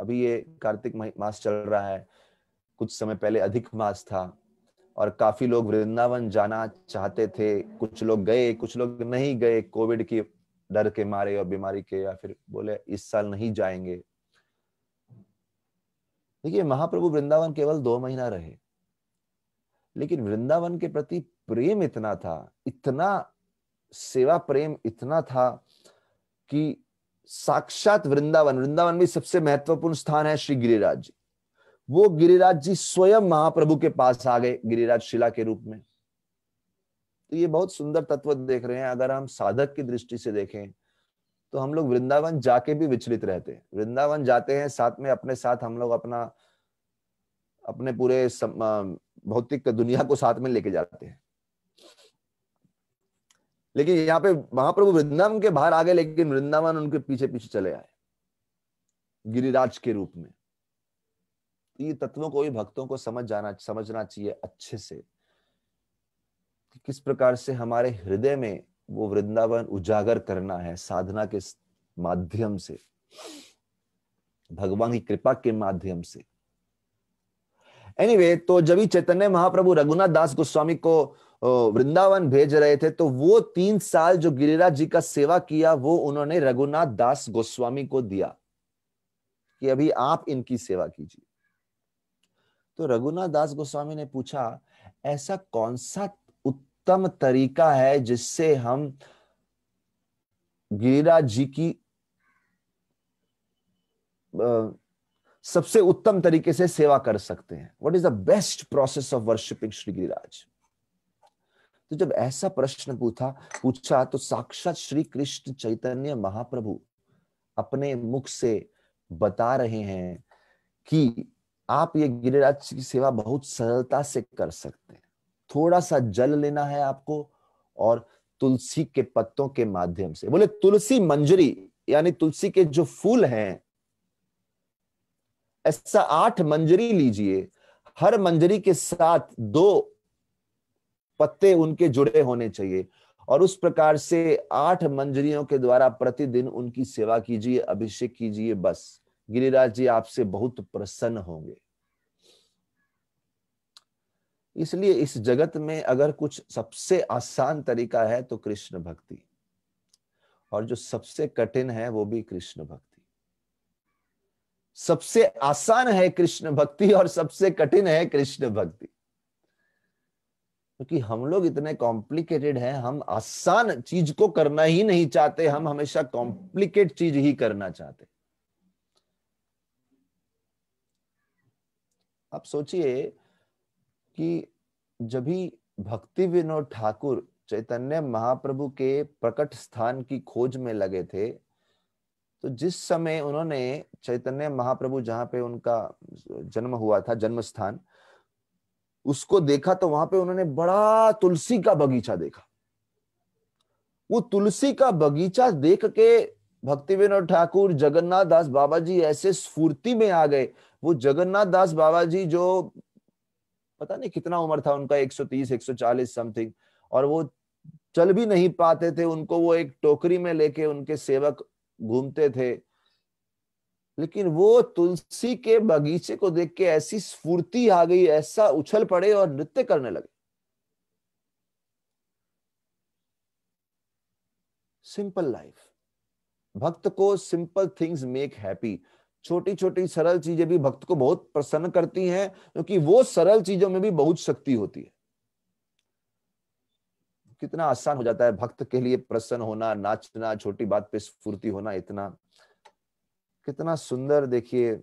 [SPEAKER 1] अभी ये कार्तिक मास चल रहा है कुछ समय पहले अधिक मास था और काफी लोग वृंदावन जाना चाहते थे कुछ लोग गए कुछ लोग नहीं गए कोविड की डर के मारे और बीमारी के या फिर बोले इस साल नहीं जाएंगे देखिए महाप्रभु वृंदावन केवल दो महीना रहे लेकिन वृंदावन के प्रति प्रेम इतना था इतना सेवा प्रेम इतना था कि साक्षात वृंदावन वृंदावन भी सबसे महत्वपूर्ण स्थान है श्री गिरिराज वो गिरिराज जी स्वयं महाप्रभु के पास आ गए गिरिराज शिला के रूप में तो ये बहुत सुंदर तत्व देख रहे हैं अगर हम साधक की दृष्टि से देखें तो हम लोग वृंदावन जाके भी विचलित रहते हैं वृंदावन जाते हैं साथ में अपने साथ हम लोग अपना अपने पूरे भौतिक दुनिया को साथ में लेके जाते हैं लेकिन यहाँ पे महाप्रभु वृंदावन के बाहर आ गए लेकिन वृंदावन उनके पीछे पीछे चले आए गिरिराज के रूप में ये तत्वों को भी भक्तों को समझ जाना समझना चाहिए अच्छे से कि किस प्रकार से हमारे हृदय में वो वृंदावन उजागर करना है साधना के माध्यम से भगवान की कृपा के माध्यम से एनीवे anyway, तो जब ही चैतन्य महाप्रभु रघुनाथ दास गोस्वामी को वृंदावन भेज रहे थे तो वो तीन साल जो गिरिराज जी का सेवा किया वो उन्होंने रघुनाथ दास गोस्वामी को दिया कि अभी आप इनकी सेवा कीजिए तो रघुनाथ दास गोस्वामी ने पूछा ऐसा कौन सा उत्तम तरीका है जिससे हम गिरिराज जी की सबसे उत्तम तरीके से सेवा कर सकते हैं what is the best process of worshipping Shri Giriraj तो जब ऐसा प्रश्न पूछा पूछा तो साक्षात श्री कृष्ण चैतन्य महाप्रभु अपने मुख से बता रहे हैं कि आप ये गिरिराज की सेवा बहुत सरलता से कर सकते हैं थोड़ा सा जल लेना है आपको और तुलसी के पत्तों के माध्यम से बोले तुलसी मंजरी यानी तुलसी के जो फूल हैं ऐसा आठ मंजरी लीजिए हर मंजरी के साथ दो पत्ते उनके जुड़े होने चाहिए और उस प्रकार से आठ मंजरियों के द्वारा प्रतिदिन उनकी सेवा कीजिए अभिषेक कीजिए बस गिरिराज जी आपसे बहुत प्रसन्न होंगे इसलिए इस जगत में अगर कुछ सबसे आसान तरीका है तो कृष्ण भक्ति और जो सबसे कठिन है वो भी कृष्ण भक्ति सबसे आसान है कृष्ण भक्ति और सबसे कठिन है कृष्ण भक्ति क्योंकि तो हम लोग इतने कॉम्प्लिकेटेड हैं हम आसान चीज को करना ही नहीं चाहते हम हमेशा कॉम्प्लिकेट चीज ही करना चाहते आप सोचिए कि जब ही भक्ति विनोद ठाकुर चैतन्य महाप्रभु के प्रकट स्थान की खोज में लगे थे तो जिस समय उन्होंने चैतन्य महाप्रभु जहाँ पे उनका जन्म हुआ था जन्म स्थान उसको देखा तो वहां पे उन्होंने बड़ा तुलसी का बगीचा देखा वो तुलसी का बगीचा देख के भक्ति विनोद ठाकुर जगन्नाथ दास बाबा जी ऐसे स्फूर्ति में आ गए वो जगन्नाथ दास बाबा जी जो पता नहीं कितना उम्र था उनका 130 140 समथिंग और वो चल भी नहीं पाते थे उनको वो एक टोकरी में लेके उनके सेवक घूमते थे लेकिन वो तुलसी के बगीचे को देख के ऐसी स्फूर्ति आ गई ऐसा उछल पड़े और नृत्य करने लगे सिंपल लाइफ भक्त को सिंपल थिंग्स मेक हैप्पी छोटी छोटी सरल चीजें भी भक्त को बहुत प्रसन्न करती हैं क्योंकि वो सरल चीजों में भी बहुत शक्ति होती है कितना आसान हो जाता है भक्त के लिए प्रसन्न होना नाचना छोटी बात पे स्फूर्ति होना इतना कितना सुंदर देखिए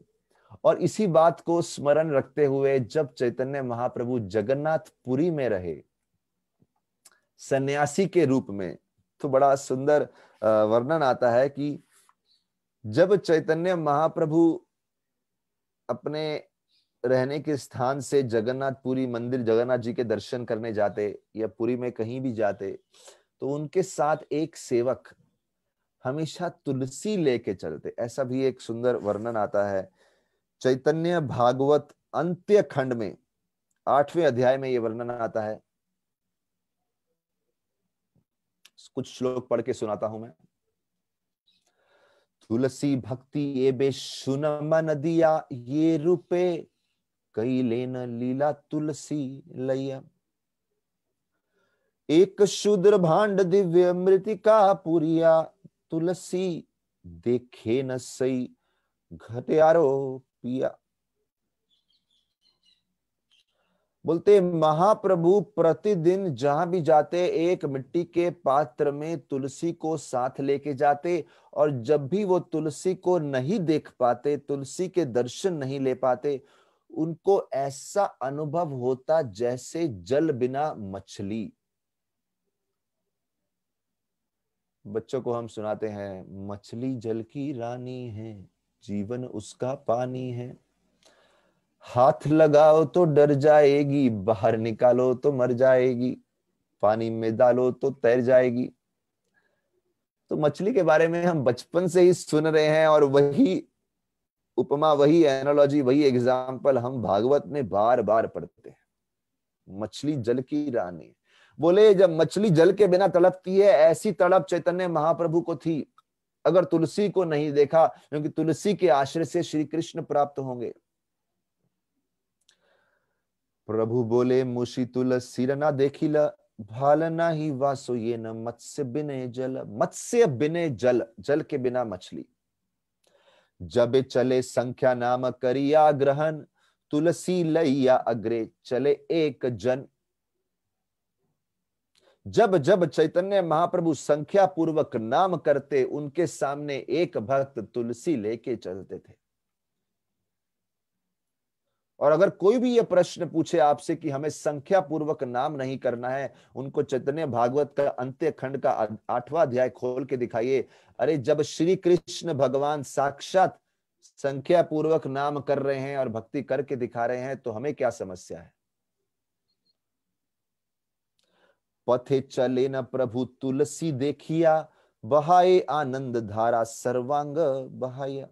[SPEAKER 1] और इसी बात को स्मरण रखते हुए जब चैतन्य महाप्रभु जगन्नाथपुरी में रहे सन्यासी के रूप में तो बड़ा सुंदर वर्णन आता है कि जब चैतन्य महाप्रभु अपने रहने के स्थान से जगन्नाथपुरी मंदिर जगन्नाथ जी के दर्शन करने जाते या पुरी में कहीं भी जाते तो उनके साथ एक सेवक हमेशा तुलसी लेके चलते ऐसा भी एक सुंदर वर्णन आता है चैतन्य भागवत अंत्य खंड में आठवें अध्याय में यह वर्णन आता है कुछ श्लोक पढ़ के सुनाता हूं मैं तुलसी भक्ति ये बेशुन मन दिया ये रूपे कई लेन लीला तुलसी लिया एक शूद्र भांड दिव्य मृतिका पुरिया तुलसी देखे न सही घटियारो पिया बोलते महाप्रभु प्रतिदिन जहां भी जाते एक मिट्टी के पात्र में तुलसी को साथ लेके जाते और जब भी वो तुलसी को नहीं देख पाते तुलसी के दर्शन नहीं ले पाते उनको ऐसा अनुभव होता जैसे जल बिना मछली बच्चों को हम सुनाते हैं मछली जल की रानी है जीवन उसका पानी है हाथ लगाओ तो डर जाएगी बाहर निकालो तो मर जाएगी पानी में डालो तो तैर जाएगी तो मछली के बारे में हम बचपन से ही सुन रहे हैं और वही उपमा वही एनोलॉजी वही एग्जाम्पल हम भागवत में बार बार पढ़ते हैं मछली जल की रानी बोले जब मछली जल के बिना तड़पती है ऐसी तड़प चैतन्य महाप्रभु को थी अगर तुलसी को नहीं देखा क्योंकि तुलसी के आश्रय से श्री कृष्ण प्राप्त होंगे प्रभु बोले मुशी तुल देखी देखिला भालना ही वासो ये न मत्स्य बिने जल मत्स्य बिने जल जल के बिना मछली जब चले संख्या नाम करिया ग्रहण तुलसी लैया अग्रे चले एक जन जब जब चैतन्य महाप्रभु संख्या पूर्वक नाम करते उनके सामने एक भक्त तुलसी लेके चलते थे और अगर कोई भी ये प्रश्न पूछे आपसे कि हमें संख्या पूर्वक नाम नहीं करना है उनको चैतन्य भागवत का अंत्य खंड का आठवां अध्याय खोल के दिखाइए अरे जब श्री कृष्ण भगवान साक्षात संख्या पूर्वक नाम कर रहे हैं और भक्ति करके दिखा रहे हैं तो हमें क्या समस्या है पथे चले न प्रभु तुलसी देखिया बहाए आनंद धारा सर्वांग बहाया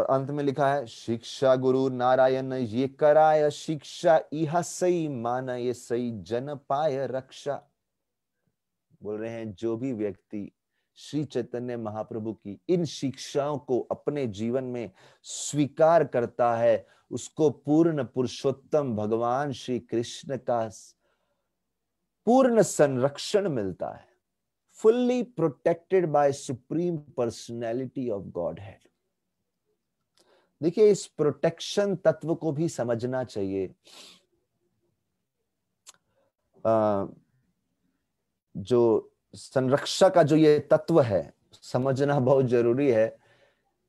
[SPEAKER 1] और अंत में लिखा है शिक्षा गुरु नारायण ये कराय शिक्षा इहा सही माना ये सही जन पाय रक्षा बोल रहे हैं जो भी व्यक्ति श्री चैतन्य महाप्रभु की इन शिक्षाओं को अपने जीवन में स्वीकार करता है उसको पूर्ण पुरुषोत्तम भगवान श्री कृष्ण का पूर्ण संरक्षण मिलता है fully protected by supreme personality of Godhead देखिए इस प्रोटेक्शन तत्व को भी समझना चाहिए आ, जो संरक्षा का जो ये तत्व है समझना बहुत जरूरी है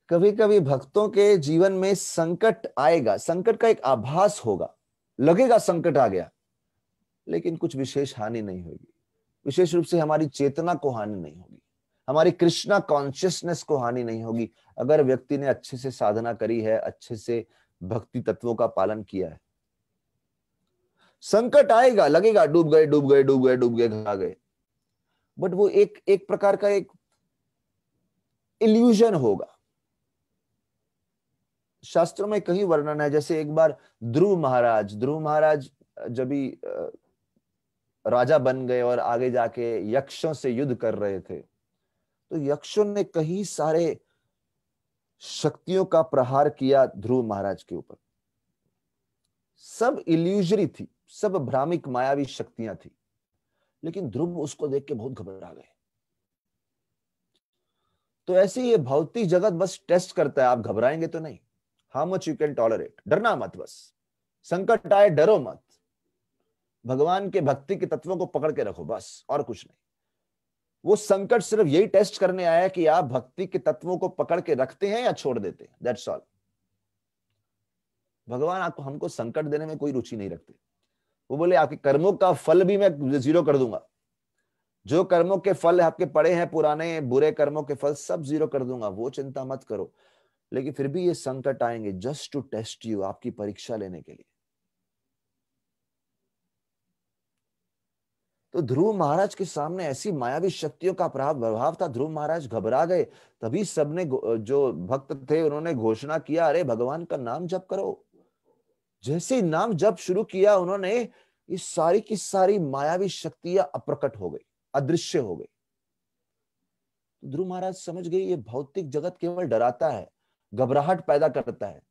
[SPEAKER 1] कभी कभी भक्तों के जीवन में संकट आएगा संकट का एक आभास होगा लगेगा संकट आ गया लेकिन कुछ विशेष हानि नहीं होगी विशेष रूप से हमारी चेतना को हानि नहीं होगी हमारी कृष्णा कॉन्शियसनेस को हानि नहीं होगी अगर व्यक्ति ने अच्छे से साधना करी है अच्छे से भक्ति तत्वों का पालन किया है संकट आएगा लगेगा डूब गए डूब गए डूब गए डूब गए घा गए बट वो एक एक प्रकार का एक इल्यूजन होगा शास्त्रों में कहीं वर्णन है जैसे एक बार ध्रुव महाराज ध्रुव महाराज जब भी राजा बन गए और आगे जाके यक्षों से युद्ध कर रहे थे तो यक्षों ने कई सारे शक्तियों का प्रहार किया ध्रुव महाराज के ऊपर सब इल्यूजरी थी सब भ्रामिक मायावी शक्तियां थी लेकिन ध्रुव उसको देख के बहुत घबरा गए तो ऐसे ये भौतिक जगत बस टेस्ट करता है आप घबराएंगे तो नहीं how much you can tolerate डरना मत बस संकट आए डरो मत भगवान के भक्ति के तत्वों को पकड़ के रखो बस और कुछ नहीं वो संकट सिर्फ यही टेस्ट करने आया कि आप भक्ति के तत्वों को पकड़ के रखते हैं या छोड़ देते हैं दैट्स ऑल भगवान आपको हमको संकट देने में कोई रुचि नहीं रखते वो बोले आपके कर्मों का फल भी मैं जीरो कर दूंगा जो कर्मों के फल आपके पड़े हैं पुराने बुरे कर्मों के फल सब जीरो कर दूंगा वो चिंता मत करो लेकिन फिर भी ये संकट आएंगे जस्ट टू टेस्ट यू आपकी परीक्षा लेने के लिए तो ध्रुव महाराज के सामने ऐसी मायावी शक्तियों का प्रभाव था ध्रुव महाराज घबरा गए तभी सबने जो भक्त थे उन्होंने घोषणा किया अरे भगवान का नाम जप करो जैसे ही नाम जप शुरू किया उन्होंने ये सारी की सारी मायावी शक्तियां अप्रकट हो गई अदृश्य हो गई तो ध्रुव महाराज समझ गए ये भौतिक जगत केवल डराता है घबराहट पैदा करता है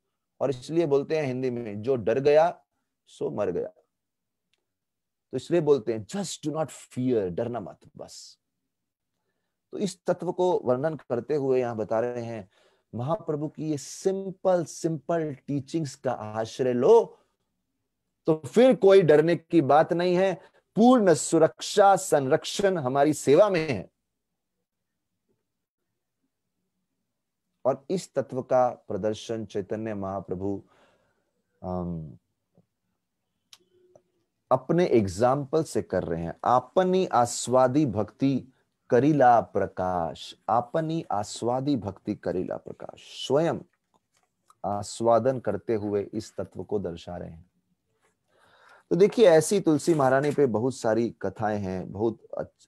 [SPEAKER 1] और इसलिए बोलते हैं हिंदी में जो डर गया सो मर गया तो इसलिए बोलते हैं जस्ट डू नॉट फियर डरना मत बस तो इस तत्व को वर्णन करते हुए यहां बता रहे हैं महाप्रभु की ये सिंपल सिंपल टीचिंग्स का आश्रय लो तो फिर कोई डरने की बात नहीं है पूर्ण सुरक्षा संरक्षण हमारी सेवा में है और इस तत्व का प्रदर्शन चैतन्य महाप्रभु अपने एग्जाम्पल से कर रहे हैं आपनी आस्वादी भक्ति करीला प्रकाश आपनी आस्वादी भक्ति करीला प्रकाश स्वयं आस्वादन करते हुए इस तत्व को दर्शा रहे हैं तो देखिए ऐसी तुलसी महारानी पे बहुत सारी कथाएं हैं बहुत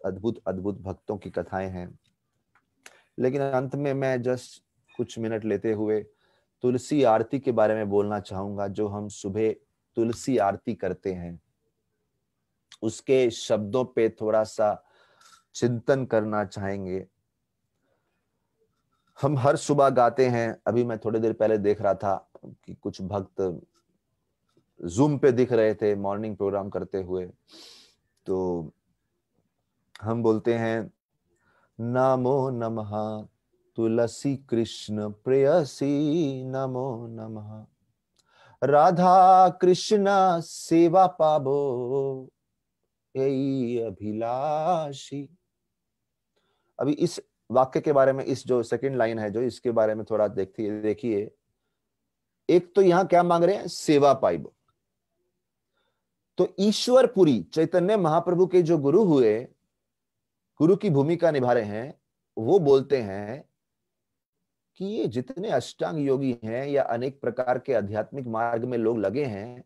[SPEAKER 1] अद्भुत अद्भुत भक्तों की कथाएं हैं लेकिन अंत में मैं जस्ट कुछ मिनट लेते हुए तुलसी आरती के बारे में बोलना चाहूंगा जो हम सुबह तुलसी आरती करते हैं उसके शब्दों पे थोड़ा सा चिंतन करना चाहेंगे हम हर सुबह गाते हैं अभी मैं थोड़ी देर पहले देख रहा था कि कुछ भक्त जूम पे दिख रहे थे मॉर्निंग प्रोग्राम करते हुए तो हम बोलते हैं नमो नमः तुलसी कृष्ण प्रेयसी नमो नमः राधा कृष्ण सेवा पाबो अभिलाषी अभी इस वाक्य के बारे में इस जो सेकंड लाइन है जो इसके बारे में थोड़ा देखती देखिए एक तो यहां क्या मांग रहे हैं सेवा पाइब तो ईश्वरपुरी चैतन्य महाप्रभु के जो गुरु हुए गुरु की भूमिका निभा रहे हैं वो बोलते हैं कि ये जितने अष्टांग योगी हैं या अनेक प्रकार के आध्यात्मिक मार्ग में लोग लगे हैं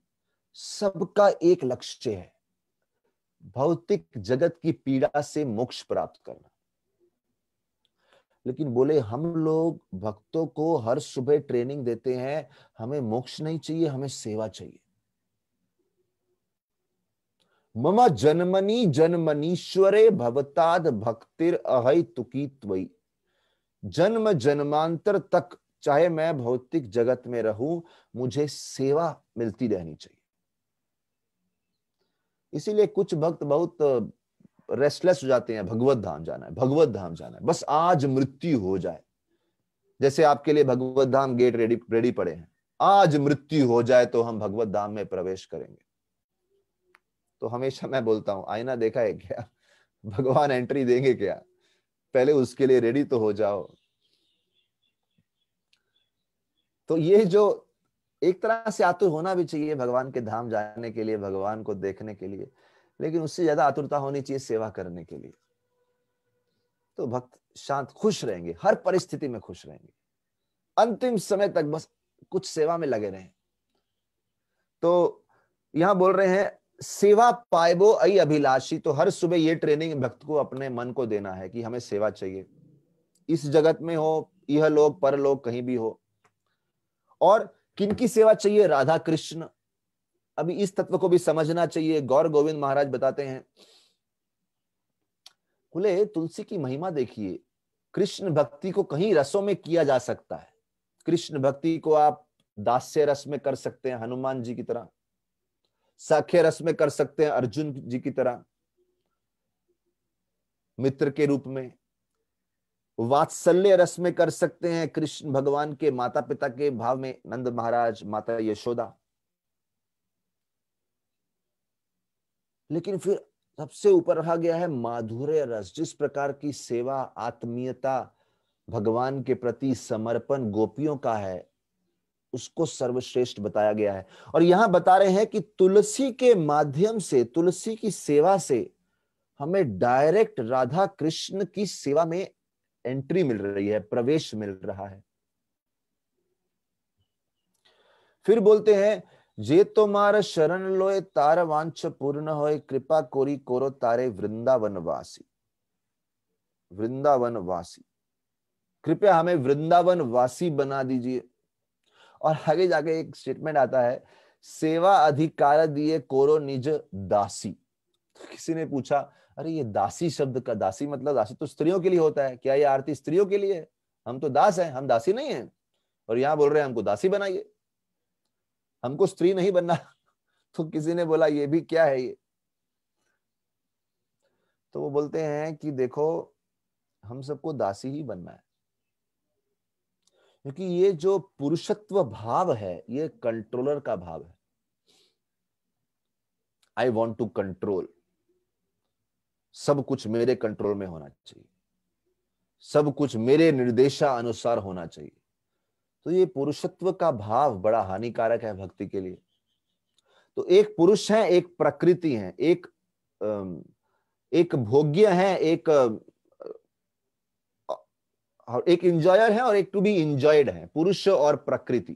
[SPEAKER 1] सबका एक लक्ष्य है भौतिक जगत की पीड़ा से मोक्ष प्राप्त करना लेकिन बोले हम लोग भक्तों को हर सुबह ट्रेनिंग देते हैं हमें मोक्ष नहीं चाहिए हमें सेवा चाहिए मम जन्मनी जन्मनीश्वरे भवताद भक्तिर अहै तुकी त्वई जन्म जन्मांतर तक चाहे मैं भौतिक जगत में रहूं मुझे सेवा मिलती रहनी चाहिए इसीलिए कुछ भक्त बहुत रेस्टलेस हो जाते हैं भगवत धाम जाना है भगवत धाम जाना है बस आज मृत्यु हो जाए जैसे आपके लिए भगवत धाम गेट रेडी रेडी पड़े हैं आज मृत्यु हो जाए तो हम भगवत धाम में प्रवेश करेंगे तो हमेशा मैं बोलता हूं आईना देखा है क्या भगवान एंट्री देंगे क्या पहले उसके लिए रेडी तो हो जाओ तो ये जो एक तरह से आतुर होना भी चाहिए भगवान के धाम जाने के लिए भगवान को देखने के लिए लेकिन उससे ज्यादा आतुरता होनी चाहिए सेवा करने के लिए तो भक्त शांत खुश रहेंगे हर परिस्थिति में खुश रहेंगे अंतिम समय तक बस कुछ सेवा में लगे रहें तो यहां बोल रहे हैं सेवा पाएबो आई अभिलाषी तो हर सुबह ये ट्रेनिंग भक्त को अपने मन को देना है कि हमें सेवा चाहिए इस जगत में हो यह लोग परलोक कहीं भी हो और किनकी सेवा चाहिए राधा कृष्ण अभी इस तत्व को भी समझना चाहिए गौर गोविंद महाराज बताते हैं बोले तुलसी की महिमा देखिए कृष्ण भक्ति को कहीं रसों में किया जा सकता है कृष्ण भक्ति को आप दास्य रस में कर सकते हैं हनुमान जी की तरह साख्य रस में कर सकते हैं अर्जुन जी की तरह मित्र के रूप में वात्सल्य रस में कर सकते हैं कृष्ण भगवान के माता पिता के भाव में नंद महाराज माता यशोदा लेकिन फिर सबसे ऊपर रखा गया है माधुर्य रस जिस प्रकार की सेवा आत्मीयता भगवान के प्रति समर्पण गोपियों का है उसको सर्वश्रेष्ठ बताया गया है और यहां बता रहे हैं कि तुलसी के माध्यम से तुलसी की सेवा से हमें डायरेक्ट राधा कृष्ण की सेवा में एंट्री मिल रही है प्रवेश मिल रहा है फिर बोलते हैं जे तो मार शरण लोय तार वांछ पूर्ण होय कृपा कोरी कोरो तारे वृंदावन वासी वृंदावन वासी कृपया हमें वृंदावन वासी बना दीजिए और आगे जाके एक स्टेटमेंट आता है सेवा अधिकार दिए कोरो निज दासी तो किसी ने पूछा अरे ये दासी शब्द का दासी मतलब दासी तो स्त्रियों के लिए होता है क्या ये आरती स्त्रियों के लिए है हम तो दास हैं हम दासी नहीं हैं और यहाँ बोल रहे हैं हमको दासी बनाइए हमको स्त्री नहीं बनना तो किसी ने बोला ये भी क्या है ये तो वो बोलते हैं कि देखो हम सबको दासी ही बनना है क्योंकि ये जो पुरुषत्व भाव है ये कंट्रोलर का भाव है आई वॉन्ट टू कंट्रोल सब कुछ मेरे कंट्रोल में होना चाहिए सब कुछ मेरे निर्देशा अनुसार होना चाहिए तो ये पुरुषत्व का भाव बड़ा हानिकारक है भक्ति के लिए तो एक पुरुष है एक प्रकृति है एक एक भोग्य है एक एक इंजॉयर है और एक टू बी इंजॉयड है पुरुष और प्रकृति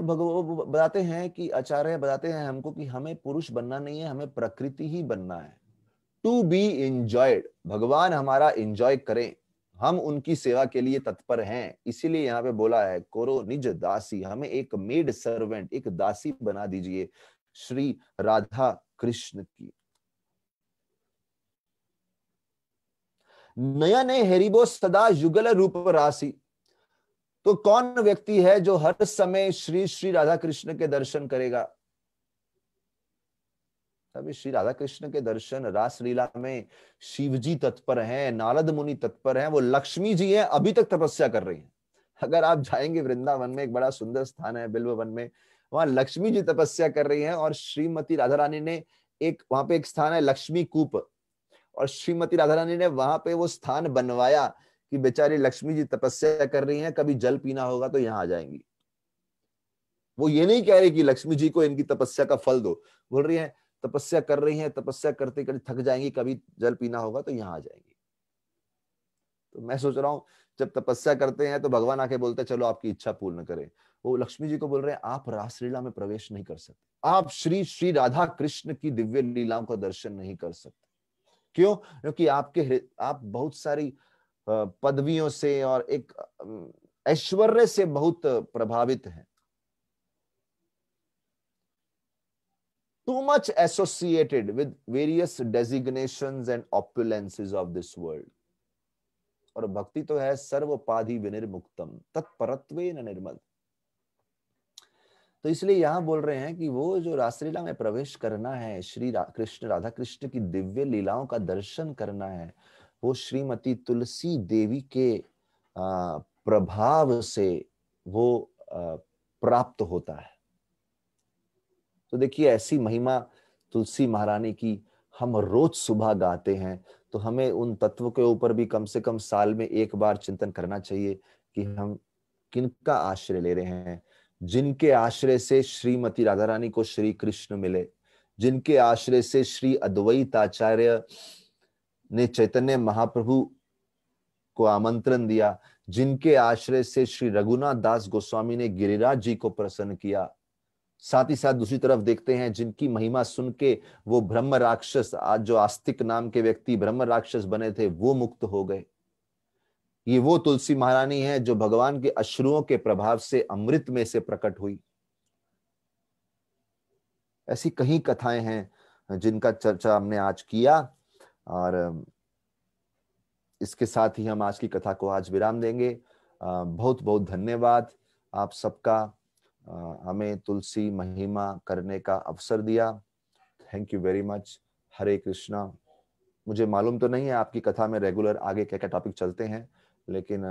[SPEAKER 1] तो भगवान बताते हैं कि आचार्य बताते हैं हमको कि हमें पुरुष बनना नहीं है हमें प्रकृति ही बनना है टू बी इंजॉयड भगवान हमारा इंजॉय करें हम उनकी सेवा के लिए तत्पर हैं इसीलिए यहाँ पे बोला है कोरो निज दासी हमें एक मेड सर्वेंट एक दासी बना दीजिए श्री राधा कृष्ण की नया ने हेरिबो सदा युगल रूप राशि तो कौन व्यक्ति है जो हर समय श्री श्री राधा कृष्ण के दर्शन करेगा अभी श्री राधा कृष्ण के दर्शन रास लीला में शिव जी तत्पर हैं नारद मुनि तत्पर हैं वो लक्ष्मी जी हैं अभी तक तपस्या कर रही हैं अगर आप जाएंगे वृंदावन में एक बड़ा सुंदर स्थान है वन में वहां लक्ष्मी जी तपस्या कर रही हैं और श्रीमती राधा रानी ने एक वहां पे एक स्थान है लक्ष्मी कूप और श्रीमती राधा रानी ने वहां पे वो स्थान बनवाया कि बेचारी लक्ष्मी जी तपस्या कर रही हैं कभी जल पीना होगा तो यहाँ आ जाएंगी वो ये नहीं कह रही कि लक्ष्मी जी को इनकी तपस्या का फल दो बोल रही है तपस्या कर रही हैं तपस्या करते करते थक जाएंगी कभी जल पीना होगा तो यहाँ आ जाएंगी तो मैं सोच रहा हूँ जब तपस्या करते हैं तो भगवान आके बोलते हैं चलो आपकी इच्छा पूर्ण करें वो लक्ष्मी जी को बोल रहे हैं आप लीला में प्रवेश नहीं कर सकते आप श्री श्री राधा कृष्ण की दिव्य लीलाओं का दर्शन नहीं कर सकते क्यों क्योंकि आपके आप बहुत सारी पदवियों से और एक ऐश्वर्य से बहुत प्रभावित है too much associated with various designation and opulences of this world और भक्ति तो है सर्व विनिर्मुक्तम तत्परत्व निर्मल तो इसलिए यहां बोल रहे हैं कि वो जो रासलीला में प्रवेश करना है श्री रा, कृष्ण राधा कृष्ण की दिव्य लीलाओं का दर्शन करना है वो श्रीमती तुलसी देवी के प्रभाव से वो प्राप्त होता है तो देखिए ऐसी महिमा तुलसी महारानी की हम रोज सुबह गाते हैं तो हमें उन तत्व के ऊपर भी कम से कम साल में एक बार चिंतन करना चाहिए कि हम किनका आश्रय ले रहे हैं जिनके आश्रय से श्रीमती राधा रानी को श्री कृष्ण मिले जिनके आश्रय से श्री अद्वैताचार्य आचार्य ने चैतन्य महाप्रभु को आमंत्रण दिया जिनके आश्रय से श्री रघुनाथ दास गोस्वामी ने गिरिराज जी को प्रसन्न किया साथ ही साथ दूसरी तरफ देखते हैं जिनकी महिमा सुन के वो ब्रह्म राक्षस आज जो आस्तिक नाम के व्यक्ति ब्रह्म राक्षस बने थे वो मुक्त हो गए ये वो तुलसी महारानी है जो भगवान के अश्रुओं के प्रभाव से अमृत में से प्रकट हुई ऐसी कई कथाएं हैं जिनका चर्चा हमने आज किया और इसके साथ ही हम आज की कथा को आज विराम देंगे बहुत बहुत धन्यवाद आप सबका हमें तुलसी महिमा करने का अवसर दिया thank you very much Hare Krishna मुझे मालूम तो नहीं है आपकी कथा में रेगुलर आगे क्या क्या टॉपिक चलते हैं लेकिन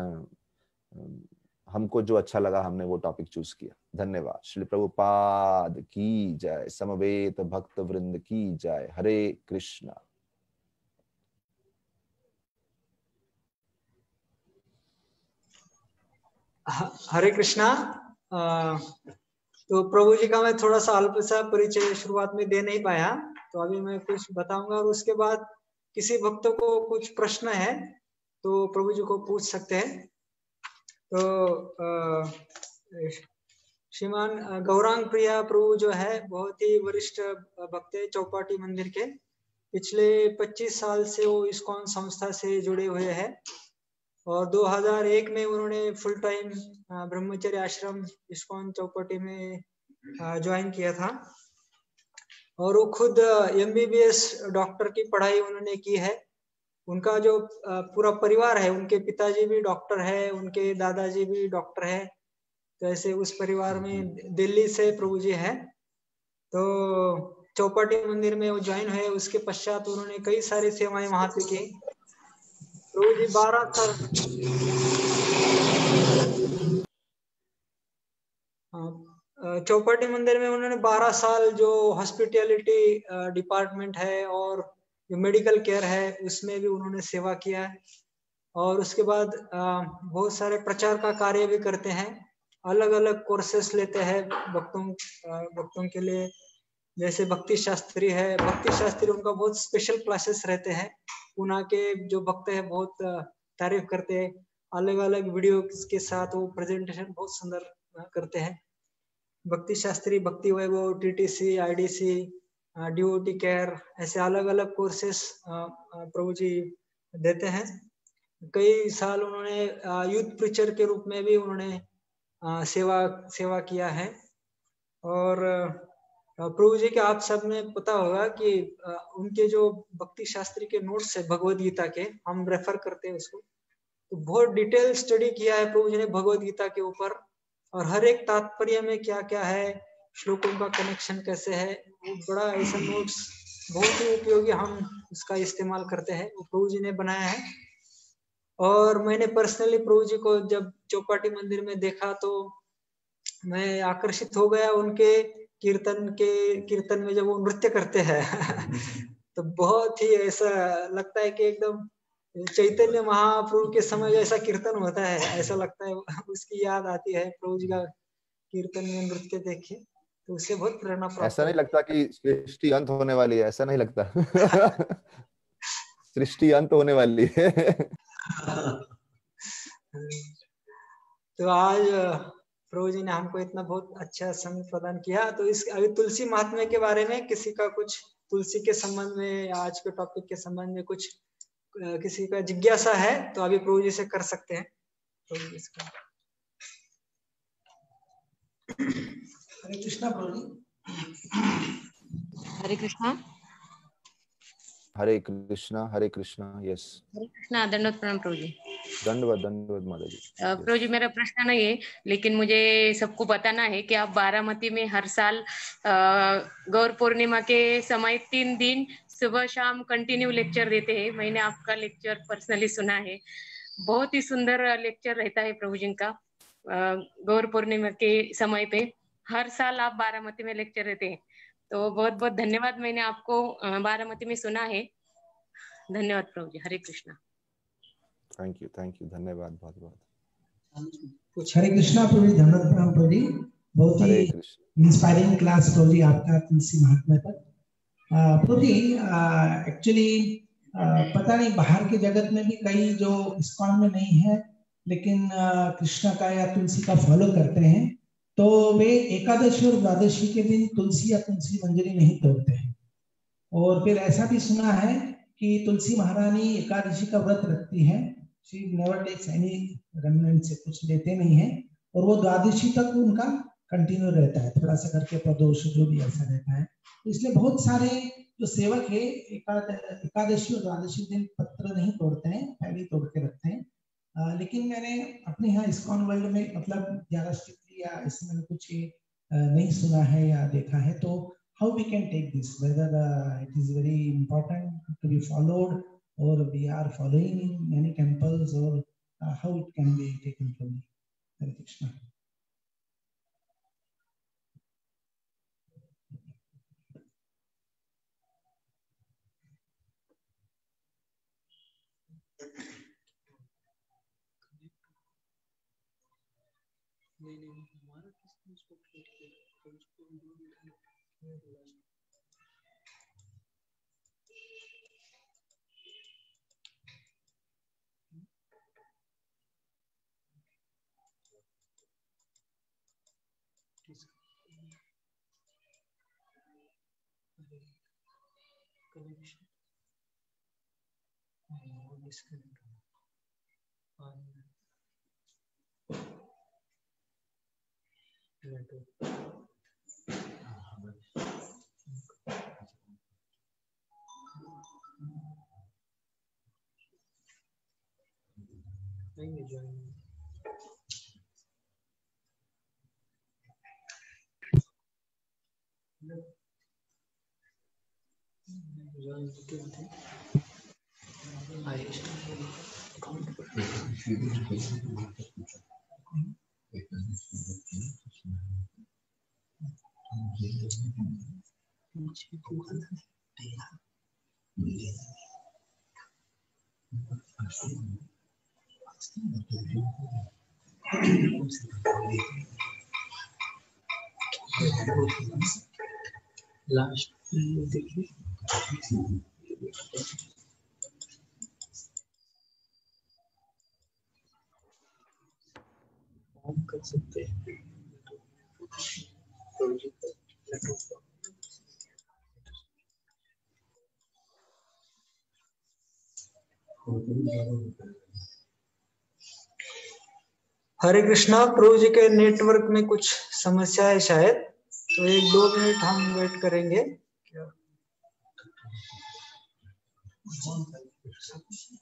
[SPEAKER 1] हमको जो अच्छा लगा हमने वो टॉपिक चूज किया धन्यवाद श्री प्रभुपाद की जय समवेत भक्त वृंद की जय हरे कृष्णा
[SPEAKER 2] हरे कृष्णा तो प्रभु जी का मैं थोड़ा सा अल्प सा परिचय शुरुआत में दे नहीं पाया तो अभी मैं कुछ बताऊंगा और उसके बाद किसी भक्त को कुछ प्रश्न है तो प्रभु जी को पूछ सकते हैं तो श्रीमान गौरांग प्रिया प्रभु जो है बहुत ही वरिष्ठ भक्त है चौपाटी मंदिर के पिछले 25 साल से वो इस्कॉन संस्था से जुड़े हुए हैं और 2001 में उन्होंने फुल टाइम ब्रह्मचर्य आश्रम इस्कॉन चौपटी में ज्वाइन किया था और वो खुद एम डॉक्टर की पढ़ाई उन्होंने की है उनका जो पूरा परिवार है उनके पिताजी भी डॉक्टर है उनके दादाजी भी डॉक्टर है तो ऐसे उस परिवार में दिल्ली से प्रभु जी है तो चौपाटी मंदिर में वो ज्वाइन हुए उसके पश्चात उन्होंने कई सारी सेवाएं वहां पे की बारह हाँ, चौपाटी मंदिर में उन्होंने 12 साल जो हॉस्पिटलिटी डिपार्टमेंट है और जो मेडिकल केयर है उसमें भी उन्होंने सेवा किया है और उसके बाद बहुत सारे प्रचार का कार्य भी करते हैं अलग अलग कोर्सेस लेते हैं भक्तों भक्तों के लिए जैसे भक्ति शास्त्री है भक्ति शास्त्री उनका बहुत स्पेशल क्लासेस रहते हैं पूना के जो भक्त है बहुत तारीफ करते हैं अलग अलग वीडियो के साथ वो प्रेजेंटेशन बहुत सुंदर करते हैं Bhakti Shastri Bhakti Vaibhav T T C I D O T care ऐसे अलग अलग कोर्सेस प्रभु जी देते हैं कई साल उन्होंने यूथ प्रीचर के रूप में भी उन्होंने सेवा सेवा किया है और प्रभु जी के आप सब में पता होगा कि उनके जो भक्ति शास्त्री के नोट्स है भगवद गीता के हम रेफर करते हैं उसको तो बहुत डिटेल स्टडी किया है प्रभु जी ने भगवद गीता के ऊपर और हर एक तात्पर्य में क्या क्या है श्लोकों का कनेक्शन कैसे है वो बड़ा ऐसा नोट्स बहुत ही उपयोगी हम उसका इस्तेमाल करते हैं वो प्रभु जी ने बनाया है और मैंने पर्सनली प्रभु जी को जब चौपाटी मंदिर में देखा तो मैं आकर्षित हो गया उनके कीर्तन के कीर्तन में जब वो नृत्य करते हैं तो बहुत ही ऐसा लगता है कि एकदम चैतन्य महाप्रभु के समय ऐसा कीर्तन होता है ऐसा लगता है उसकी याद आती है प्रभु जी का कीर्तन में नृत्य देखे तो उससे बहुत प्रेरणा ऐसा नहीं
[SPEAKER 1] लगता कि सृष्टि अंत होने वाली है ऐसा नहीं लगता सृष्टि अंत होने वाली है
[SPEAKER 2] तो आज प्रभु जी ने हमको इतना बहुत अच्छा संग प्रदान किया तो इस अभी तुलसी महात्मा के बारे में किसी का कुछ तुलसी के संबंध में या आज के टॉपिक के संबंध में कुछ किसी का जिज्ञासा है तो अभी प्रभु जी से कर सकते हैं तो जी से
[SPEAKER 3] हरे कृष्णा प्रभु जी हरे कृष्णा
[SPEAKER 1] हरे कृष्णा हरे कृष्णा यस
[SPEAKER 2] हरे कृष्णा दंडोत्तम प्रभु जी
[SPEAKER 1] धन्यवाद धन्यवाद माता जी
[SPEAKER 2] प्रभु जी मेरा प्रश्न नहीं है लेकिन मुझे सबको बताना है कि आप बारामती में हर साल गौर पूर्णिमा के समय तीन दिन सुबह शाम कंटिन्यू लेक्चर देते हैं मैंने आपका लेक्चर पर्सनली सुना है बहुत ही सुंदर लेक्चर रहता है प्रभु जी का गौर पूर्णिमा के समय पे हर साल आप बारामती में लेक्चर देते हैं तो बहुत बहुत धन्यवाद मैंने आपको बारामती में सुना है धन्यवाद Prabhu ji Hare Krishna
[SPEAKER 1] thank you thank you धन्यवाद बहुत बहुत
[SPEAKER 3] कुछ हरे कृष्णा प्रभु धन्यवाद प्रणाम प्रभु जी बहुत ही इंस्पायरिंग क्लास प्रभु जी आपका तुलसी महात्मा पर प्रभु जी एक्चुअली पता नहीं बाहर के जगत में भी कई जो इस्कॉन में नहीं है लेकिन कृष्णा का या तुलसी का फॉलो करते हैं तो वे एकादशी और द्वादशी के दिन तुलसी या तुलसी मंजरी नहीं तोड़ते हैं और फिर ऐसा भी सुना है कि तुलसी महारानी एकादशी का व्रत रखती है she never takes any remnant से कुछ लेते नहीं है और वो द्वादशी तक उनका कंटिन्यू रहता है थोड़ा सा करके प्रदोष जो भी ऐसा रहता है इसलिए बहुत सारे जो सेवक है एकादशी और द्वादशी दिन पत्र नहीं तोड़ते हैं पहले तोड़ के रखते हैं आ, लेकिन मैंने अपने यहाँ इस्कॉन वर्ल्ड में मतलब ज्यादा स्ट्रिक्टली या ऐसे मैंने कुछ नहीं सुना है या देखा है तो how we can take this whether it is very important to be followed or we are following in many temples or uh, how it can be taken from me. Hare Krishna. Thank you, John. Thank you, John. 学习的环 हम कर सकते हैं
[SPEAKER 2] हरे Krishna pro जी के network में कुछ समस्या है शायद तो एक दो मिनट हम वेट करेंगे
[SPEAKER 3] क्या